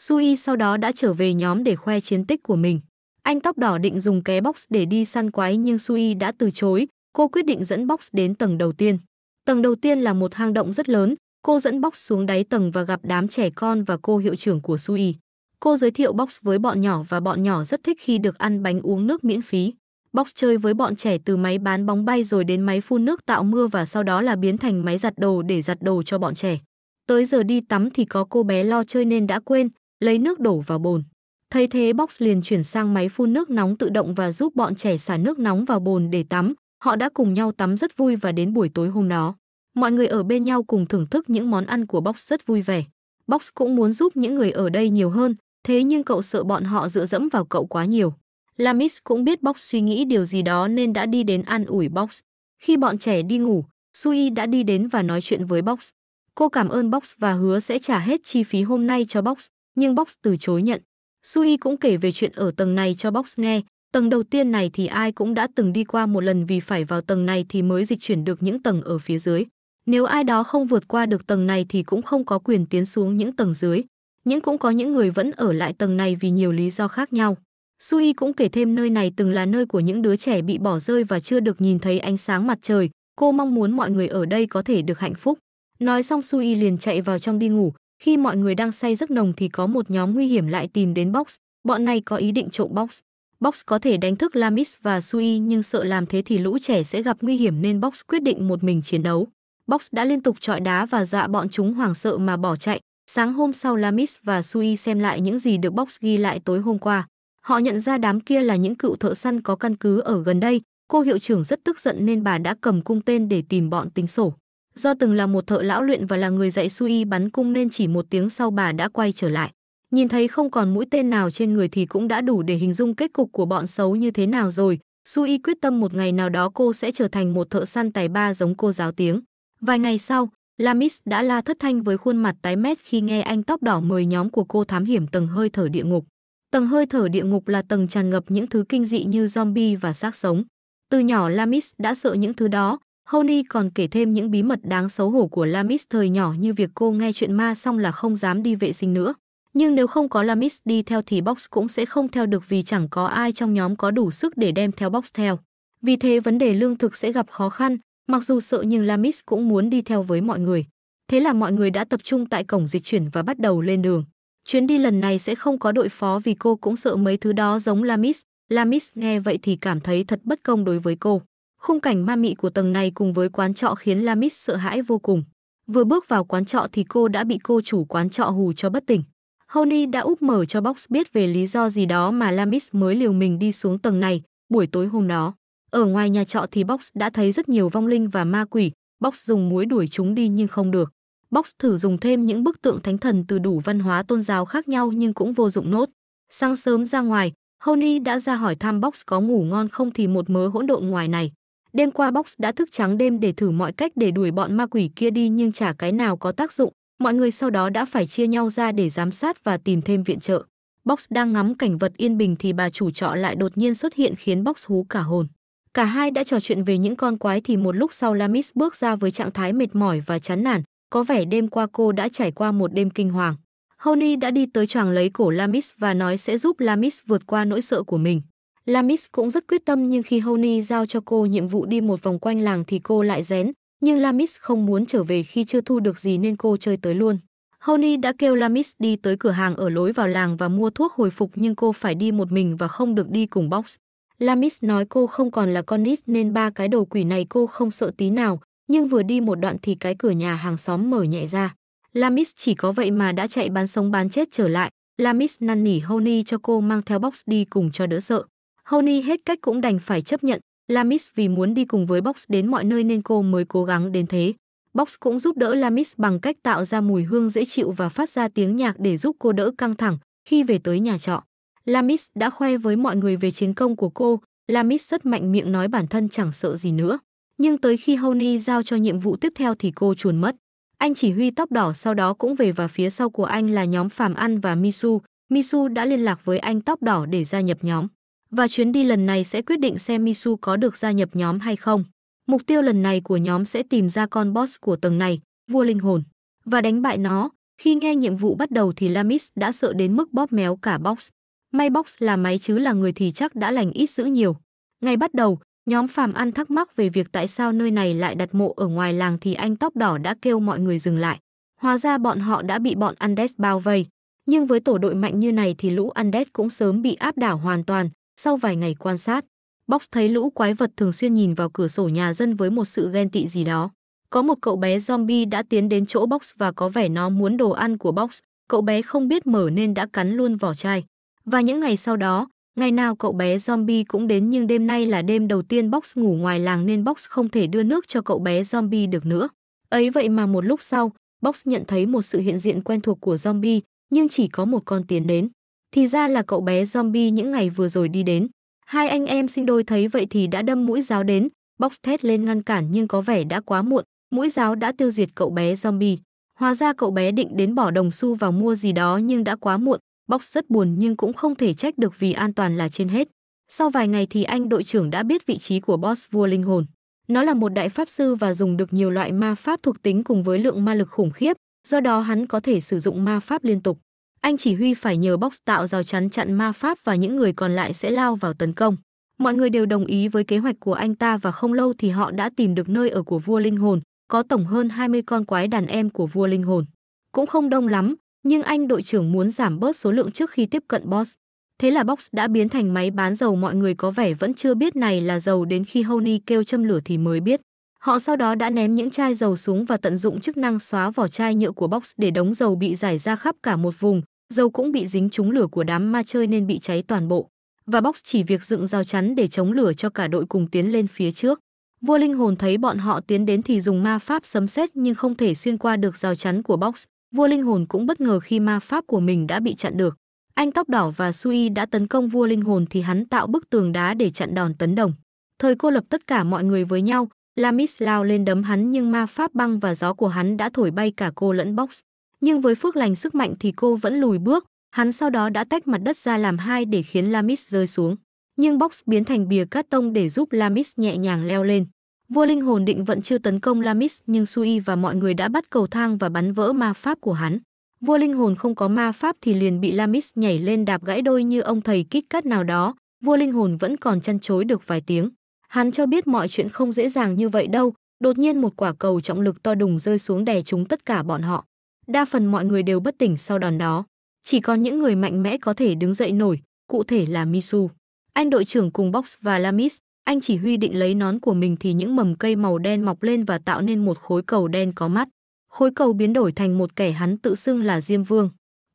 Sui sau đó đã trở về nhóm để khoe chiến tích của mình. Anh tóc đỏ định dùng ké box để đi săn quái nhưng Sui đã từ chối, cô quyết định dẫn box đến tầng đầu tiên. Tầng đầu tiên là một hang động rất lớn, cô dẫn box xuống đáy tầng và gặp đám trẻ con và cô hiệu trưởng của Sui. Cô giới thiệu box với bọn nhỏ và bọn nhỏ rất thích khi được ăn bánh uống nước miễn phí. Box chơi với bọn trẻ từ máy bán bóng bay rồi đến máy phun nước tạo mưa và sau đó là biến thành máy giặt đồ để giặt đồ cho bọn trẻ. Tới giờ đi tắm thì có cô bé lo chơi nên đã quên, lấy nước đổ vào bồn. thay thế Box liền chuyển sang máy phun nước nóng tự động và giúp bọn trẻ xả nước nóng vào bồn để tắm. Họ đã cùng nhau tắm rất vui và đến buổi tối hôm đó. Mọi người ở bên nhau cùng thưởng thức những món ăn của Box rất vui vẻ. Box cũng muốn giúp những người ở đây nhiều hơn, thế nhưng cậu sợ bọn họ dựa dẫm vào cậu quá nhiều. Lamis cũng biết Box suy nghĩ điều gì đó nên đã đi đến an ủi Box. Khi bọn trẻ đi ngủ, Sui đã đi đến và nói chuyện với Box. Cô cảm ơn Box và hứa sẽ trả hết chi phí hôm nay cho Box nhưng Box từ chối nhận. Sui cũng kể về chuyện ở tầng này cho Box nghe, tầng đầu tiên này thì ai cũng đã từng đi qua một lần vì phải vào tầng này thì mới dịch chuyển được những tầng ở phía dưới. Nếu ai đó không vượt qua được tầng này thì cũng không có quyền tiến xuống những tầng dưới. Nhưng cũng có những người vẫn ở lại tầng này vì nhiều lý do khác nhau. Sui cũng kể thêm nơi này từng là nơi của những đứa trẻ bị bỏ rơi và chưa được nhìn thấy ánh sáng mặt trời. Cô mong muốn mọi người ở đây có thể được hạnh phúc. Nói xong Sui liền chạy vào trong đi ngủ, khi mọi người đang say giấc nồng thì có một nhóm nguy hiểm lại tìm đến Box, bọn này có ý định trộm Box. Box có thể đánh thức Lamis và Sui nhưng sợ làm thế thì lũ trẻ sẽ gặp nguy hiểm nên Box quyết định một mình chiến đấu. Box đã liên tục trọi đá và dọa bọn chúng hoảng sợ mà bỏ chạy. Sáng hôm sau Lamis và Sui xem lại những gì được Box ghi lại tối hôm qua. Họ nhận ra đám kia là những cựu thợ săn có căn cứ ở gần đây. Cô hiệu trưởng rất tức giận nên bà đã cầm cung tên để tìm bọn tính sổ. Do từng là một thợ lão luyện và là người dạy Sui bắn cung nên chỉ một tiếng sau bà đã quay trở lại. Nhìn thấy không còn mũi tên nào trên người thì cũng đã đủ để hình dung kết cục của bọn xấu như thế nào rồi. Sui quyết tâm một ngày nào đó cô sẽ trở thành một thợ săn tài ba giống cô giáo tiếng. Vài ngày sau, Lamis đã la thất thanh với khuôn mặt tái mét khi nghe anh tóc đỏ mời nhóm của cô thám hiểm tầng hơi thở địa ngục. Tầng hơi thở địa ngục là tầng tràn ngập những thứ kinh dị như zombie và xác sống. Từ nhỏ Lamis đã sợ những thứ đó, Honey còn kể thêm những bí mật đáng xấu hổ của Lamis thời nhỏ như việc cô nghe chuyện ma xong là không dám đi vệ sinh nữa. Nhưng nếu không có Lamis đi theo thì Box cũng sẽ không theo được vì chẳng có ai trong nhóm có đủ sức để đem theo Box theo. Vì thế vấn đề lương thực sẽ gặp khó khăn, mặc dù sợ nhưng Lamis cũng muốn đi theo với mọi người. Thế là mọi người đã tập trung tại cổng dịch chuyển và bắt đầu lên đường. Chuyến đi lần này sẽ không có đội phó vì cô cũng sợ mấy thứ đó giống Lamis. Lamis nghe vậy thì cảm thấy thật bất công đối với cô. Khung cảnh ma mị của tầng này cùng với quán trọ khiến Lamis sợ hãi vô cùng. Vừa bước vào quán trọ thì cô đã bị cô chủ quán trọ hù cho bất tỉnh. Honey đã úp mở cho Box biết về lý do gì đó mà Lamis mới liều mình đi xuống tầng này buổi tối hôm đó. Ở ngoài nhà trọ thì Box đã thấy rất nhiều vong linh và ma quỷ. Box dùng muối đuổi chúng đi nhưng không được. Box thử dùng thêm những bức tượng thánh thần từ đủ văn hóa tôn giáo khác nhau nhưng cũng vô dụng nốt. Sáng sớm ra ngoài, Honey đã ra hỏi thăm Box có ngủ ngon không thì một mớ hỗn độn ngoài này. Đêm qua Box đã thức trắng đêm để thử mọi cách để đuổi bọn ma quỷ kia đi nhưng chả cái nào có tác dụng. Mọi người sau đó đã phải chia nhau ra để giám sát và tìm thêm viện trợ. Box đang ngắm cảnh vật yên bình thì bà chủ trọ lại đột nhiên xuất hiện khiến Box hú cả hồn. Cả hai đã trò chuyện về những con quái thì một lúc sau Lamis bước ra với trạng thái mệt mỏi và chán nản, có vẻ đêm qua cô đã trải qua một đêm kinh hoàng. Honey đã đi tới choàng lấy cổ Lamis và nói sẽ giúp Lamis vượt qua nỗi sợ của mình. Lamis cũng rất quyết tâm nhưng khi Honey giao cho cô nhiệm vụ đi một vòng quanh làng thì cô lại rén, nhưng Lamis không muốn trở về khi chưa thu được gì nên cô chơi tới luôn. Honey đã kêu Lamis đi tới cửa hàng ở lối vào làng và mua thuốc hồi phục nhưng cô phải đi một mình và không được đi cùng Box. Lamis nói cô không còn là con nít nên ba cái đầu quỷ này cô không sợ tí nào, nhưng vừa đi một đoạn thì cái cửa nhà hàng xóm mở nhẹ ra. Lamis chỉ có vậy mà đã chạy bán sống bán chết trở lại. Lamis năn nỉ Honey cho cô mang theo Box đi cùng cho đỡ sợ. Honey hết cách cũng đành phải chấp nhận, Lamis vì muốn đi cùng với Box đến mọi nơi nên cô mới cố gắng đến thế. Box cũng giúp đỡ Lamis bằng cách tạo ra mùi hương dễ chịu và phát ra tiếng nhạc để giúp cô đỡ căng thẳng khi về tới nhà trọ. Lamis đã khoe với mọi người về chiến công của cô, Lamis rất mạnh miệng nói bản thân chẳng sợ gì nữa. Nhưng tới khi Honey giao cho nhiệm vụ tiếp theo thì cô chuồn mất. Anh chỉ huy tóc đỏ sau đó cũng về và phía sau của anh là nhóm Phàm Ăn và Misu. Misu đã liên lạc với anh tóc đỏ để gia nhập nhóm và chuyến đi lần này sẽ quyết định xem Misu có được gia nhập nhóm hay không. Mục tiêu lần này của nhóm sẽ tìm ra con boss của tầng này, vua linh hồn, và đánh bại nó. Khi nghe nhiệm vụ bắt đầu thì Lamis đã sợ đến mức bóp méo cả box. May box là máy chứ là người thì chắc đã lành ít dữ nhiều. Ngày bắt đầu, nhóm Phàm ăn thắc mắc về việc tại sao nơi này lại đặt mộ ở ngoài làng thì anh tóc đỏ đã kêu mọi người dừng lại. Hóa ra bọn họ đã bị bọn Andes bao vây. Nhưng với tổ đội mạnh như này thì lũ Andes cũng sớm bị áp đảo hoàn toàn, sau vài ngày quan sát, Box thấy lũ quái vật thường xuyên nhìn vào cửa sổ nhà dân với một sự ghen tị gì đó. Có một cậu bé zombie đã tiến đến chỗ Box và có vẻ nó muốn đồ ăn của Box. Cậu bé không biết mở nên đã cắn luôn vỏ chai. Và những ngày sau đó, ngày nào cậu bé zombie cũng đến nhưng đêm nay là đêm đầu tiên Box ngủ ngoài làng nên Box không thể đưa nước cho cậu bé zombie được nữa. Ấy vậy mà một lúc sau, Box nhận thấy một sự hiện diện quen thuộc của zombie, nhưng chỉ có một con tiến đến. Thì ra là cậu bé zombie những ngày vừa rồi đi đến. Hai anh em sinh đôi thấy vậy thì đã đâm mũi giáo đến, bóc thét lên ngăn cản nhưng có vẻ đã quá muộn, mũi giáo đã tiêu diệt cậu bé zombie. Hóa ra cậu bé định đến bỏ đồng xu vào mua gì đó nhưng đã quá muộn, bóc rất buồn nhưng cũng không thể trách được vì an toàn là trên hết. Sau vài ngày thì anh đội trưởng đã biết vị trí của boss vua linh hồn. Nó là một đại pháp sư và dùng được nhiều loại ma pháp thuộc tính cùng với lượng ma lực khủng khiếp, do đó hắn có thể sử dụng ma pháp liên tục. Anh chỉ huy phải nhờ Box tạo rào chắn chặn ma pháp và những người còn lại sẽ lao vào tấn công. Mọi người đều đồng ý với kế hoạch của anh ta và không lâu thì họ đã tìm được nơi ở của vua linh hồn, có tổng hơn 20 con quái đàn em của vua linh hồn. Cũng không đông lắm, nhưng anh đội trưởng muốn giảm bớt số lượng trước khi tiếp cận Boss. Thế là Box đã biến thành máy bán dầu mọi người có vẻ vẫn chưa biết này là dầu đến khi Honey kêu châm lửa thì mới biết. Họ sau đó đã ném những chai dầu xuống và tận dụng chức năng xóa vỏ chai nhựa của Box để đống dầu bị giải ra khắp cả một vùng, dâu cũng bị dính trúng lửa của đám ma chơi nên bị cháy toàn bộ. Và Box chỉ việc dựng rào chắn để chống lửa cho cả đội cùng tiến lên phía trước. Vua linh hồn thấy bọn họ tiến đến thì dùng ma pháp sấm sét nhưng không thể xuyên qua được rào chắn của Box. Vua linh hồn cũng bất ngờ khi ma pháp của mình đã bị chặn được. Anh tóc đỏ và Sui đã tấn công vua linh hồn thì hắn tạo bức tường đá để chặn đòn tấn đồng. Thời cô lập tất cả mọi người với nhau, Lamis lao lên đấm hắn nhưng ma pháp băng và gió của hắn đã thổi bay cả cô lẫn Box nhưng với phước lành sức mạnh thì cô vẫn lùi bước, hắn sau đó đã tách mặt đất ra làm hai để khiến Lamis rơi xuống. Nhưng box biến thành bìa cát tông để giúp Lamis nhẹ nhàng leo lên. Vua linh hồn định vẫn chưa tấn công Lamis nhưng Sui và mọi người đã bắt cầu thang và bắn vỡ ma pháp của hắn. Vua linh hồn không có ma pháp thì liền bị Lamis nhảy lên đạp gãy đôi như ông thầy kích cắt nào đó. Vua linh hồn vẫn còn chăn chối được vài tiếng. Hắn cho biết mọi chuyện không dễ dàng như vậy đâu. Đột nhiên một quả cầu trọng lực to đùng rơi xuống đè chúng tất cả bọn họ. Đa phần mọi người đều bất tỉnh sau đòn đó. Chỉ có những người mạnh mẽ có thể đứng dậy nổi, cụ thể là Misu. Anh đội trưởng cùng Box và Lamis, anh chỉ huy định lấy nón của mình thì những mầm cây màu đen mọc lên và tạo nên một khối cầu đen có mắt. Khối cầu biến đổi thành một kẻ hắn tự xưng là Diêm Vương.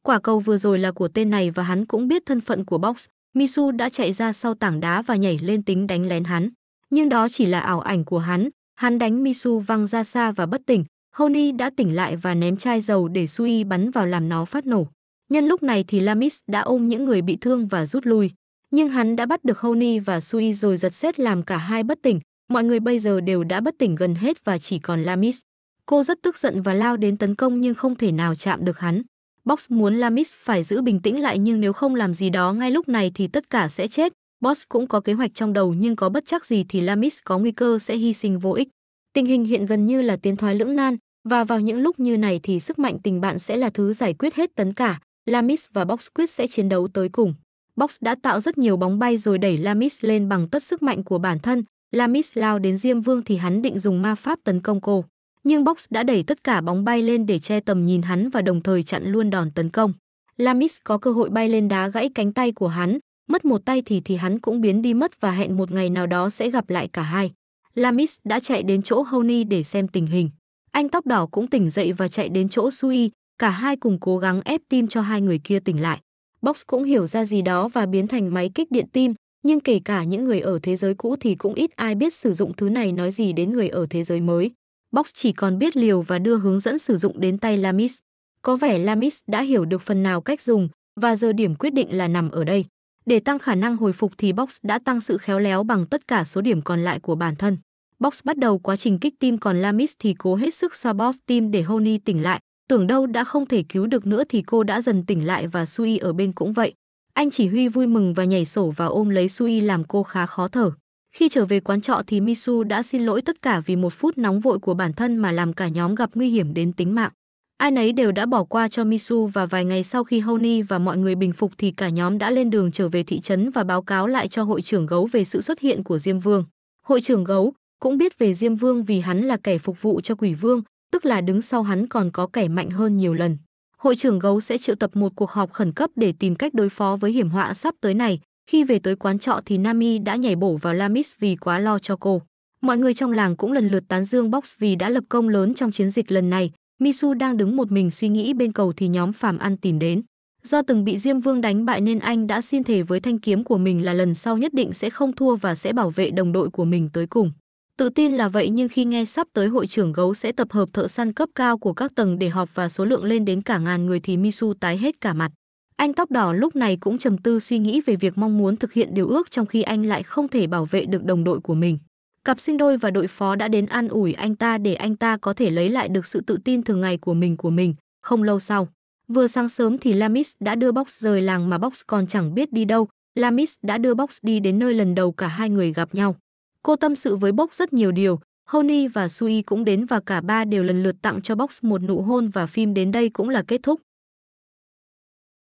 Quả cầu vừa rồi là của tên này và hắn cũng biết thân phận của Box. Misu đã chạy ra sau tảng đá và nhảy lên tính đánh lén hắn. Nhưng đó chỉ là ảo ảnh của hắn. Hắn đánh Misu văng ra xa và bất tỉnh, Honey đã tỉnh lại và ném chai dầu để Sui bắn vào làm nó phát nổ. Nhân lúc này thì Lamis đã ôm những người bị thương và rút lui. Nhưng hắn đã bắt được Honey và Sui rồi giật xét làm cả hai bất tỉnh. Mọi người bây giờ đều đã bất tỉnh gần hết và chỉ còn Lamis. Cô rất tức giận và lao đến tấn công nhưng không thể nào chạm được hắn. Boss muốn Lamis phải giữ bình tĩnh lại nhưng nếu không làm gì đó ngay lúc này thì tất cả sẽ chết. Boss cũng có kế hoạch trong đầu nhưng có bất chắc gì thì Lamis có nguy cơ sẽ hy sinh vô ích. Tình hình hiện gần như là tiến thoái lưỡng nan, và vào những lúc như này thì sức mạnh tình bạn sẽ là thứ giải quyết hết tấn cả. Lamis và Box quyết sẽ chiến đấu tới cùng. Box đã tạo rất nhiều bóng bay rồi đẩy Lamis lên bằng tất sức mạnh của bản thân. Lamis lao đến Diêm Vương thì hắn định dùng ma pháp tấn công cô. Nhưng Box đã đẩy tất cả bóng bay lên để che tầm nhìn hắn và đồng thời chặn luôn đòn tấn công. Lamis có cơ hội bay lên đá gãy cánh tay của hắn, mất một tay thì thì hắn cũng biến đi mất và hẹn một ngày nào đó sẽ gặp lại cả hai. Lamis đã chạy đến chỗ Honi để xem tình hình. Anh tóc đỏ cũng tỉnh dậy và chạy đến chỗ Sui, cả hai cùng cố gắng ép tim cho hai người kia tỉnh lại. Box cũng hiểu ra gì đó và biến thành máy kích điện tim, nhưng kể cả những người ở thế giới cũ thì cũng ít ai biết sử dụng thứ này nói gì đến người ở thế giới mới. Box chỉ còn biết liều và đưa hướng dẫn sử dụng đến tay Lamis. Có vẻ Lamis đã hiểu được phần nào cách dùng và giờ điểm quyết định là nằm ở đây. Để tăng khả năng hồi phục thì Box đã tăng sự khéo léo bằng tất cả số điểm còn lại của bản thân. Box bắt đầu quá trình kích tim còn Lamis thì cố hết sức xoa bóp tim để Honey tỉnh lại. Tưởng đâu đã không thể cứu được nữa thì cô đã dần tỉnh lại và Sui ở bên cũng vậy. Anh chỉ huy vui mừng và nhảy sổ và ôm lấy Sui làm cô khá khó thở. Khi trở về quán trọ thì Misu đã xin lỗi tất cả vì một phút nóng vội của bản thân mà làm cả nhóm gặp nguy hiểm đến tính mạng. Ai nấy đều đã bỏ qua cho Misu và vài ngày sau khi Honey và mọi người bình phục thì cả nhóm đã lên đường trở về thị trấn và báo cáo lại cho hội trưởng gấu về sự xuất hiện của Diêm Vương. Hội trưởng gấu cũng biết về Diêm Vương vì hắn là kẻ phục vụ cho quỷ vương, tức là đứng sau hắn còn có kẻ mạnh hơn nhiều lần. Hội trưởng gấu sẽ triệu tập một cuộc họp khẩn cấp để tìm cách đối phó với hiểm họa sắp tới này. Khi về tới quán trọ thì Nami đã nhảy bổ vào Lamis vì quá lo cho cô. Mọi người trong làng cũng lần lượt tán dương Box vì đã lập công lớn trong chiến dịch lần này, Misu đang đứng một mình suy nghĩ bên cầu thì nhóm Phạm An tìm đến. Do từng bị Diêm Vương đánh bại nên anh đã xin thề với thanh kiếm của mình là lần sau nhất định sẽ không thua và sẽ bảo vệ đồng đội của mình tới cùng. Tự tin là vậy nhưng khi nghe sắp tới hội trưởng gấu sẽ tập hợp thợ săn cấp cao của các tầng để họp và số lượng lên đến cả ngàn người thì Misu tái hết cả mặt. Anh tóc đỏ lúc này cũng trầm tư suy nghĩ về việc mong muốn thực hiện điều ước trong khi anh lại không thể bảo vệ được đồng đội của mình. Cặp sinh đôi và đội phó đã đến an ủi anh ta để anh ta có thể lấy lại được sự tự tin thường ngày của mình của mình. Không lâu sau, vừa sáng sớm thì Lamis đã đưa Box rời làng mà Box còn chẳng biết đi đâu. Lamis đã đưa Box đi đến nơi lần đầu cả hai người gặp nhau. Cô tâm sự với Box rất nhiều điều. Honey và Sui cũng đến và cả ba đều lần lượt tặng cho Box một nụ hôn và phim đến đây cũng là kết thúc.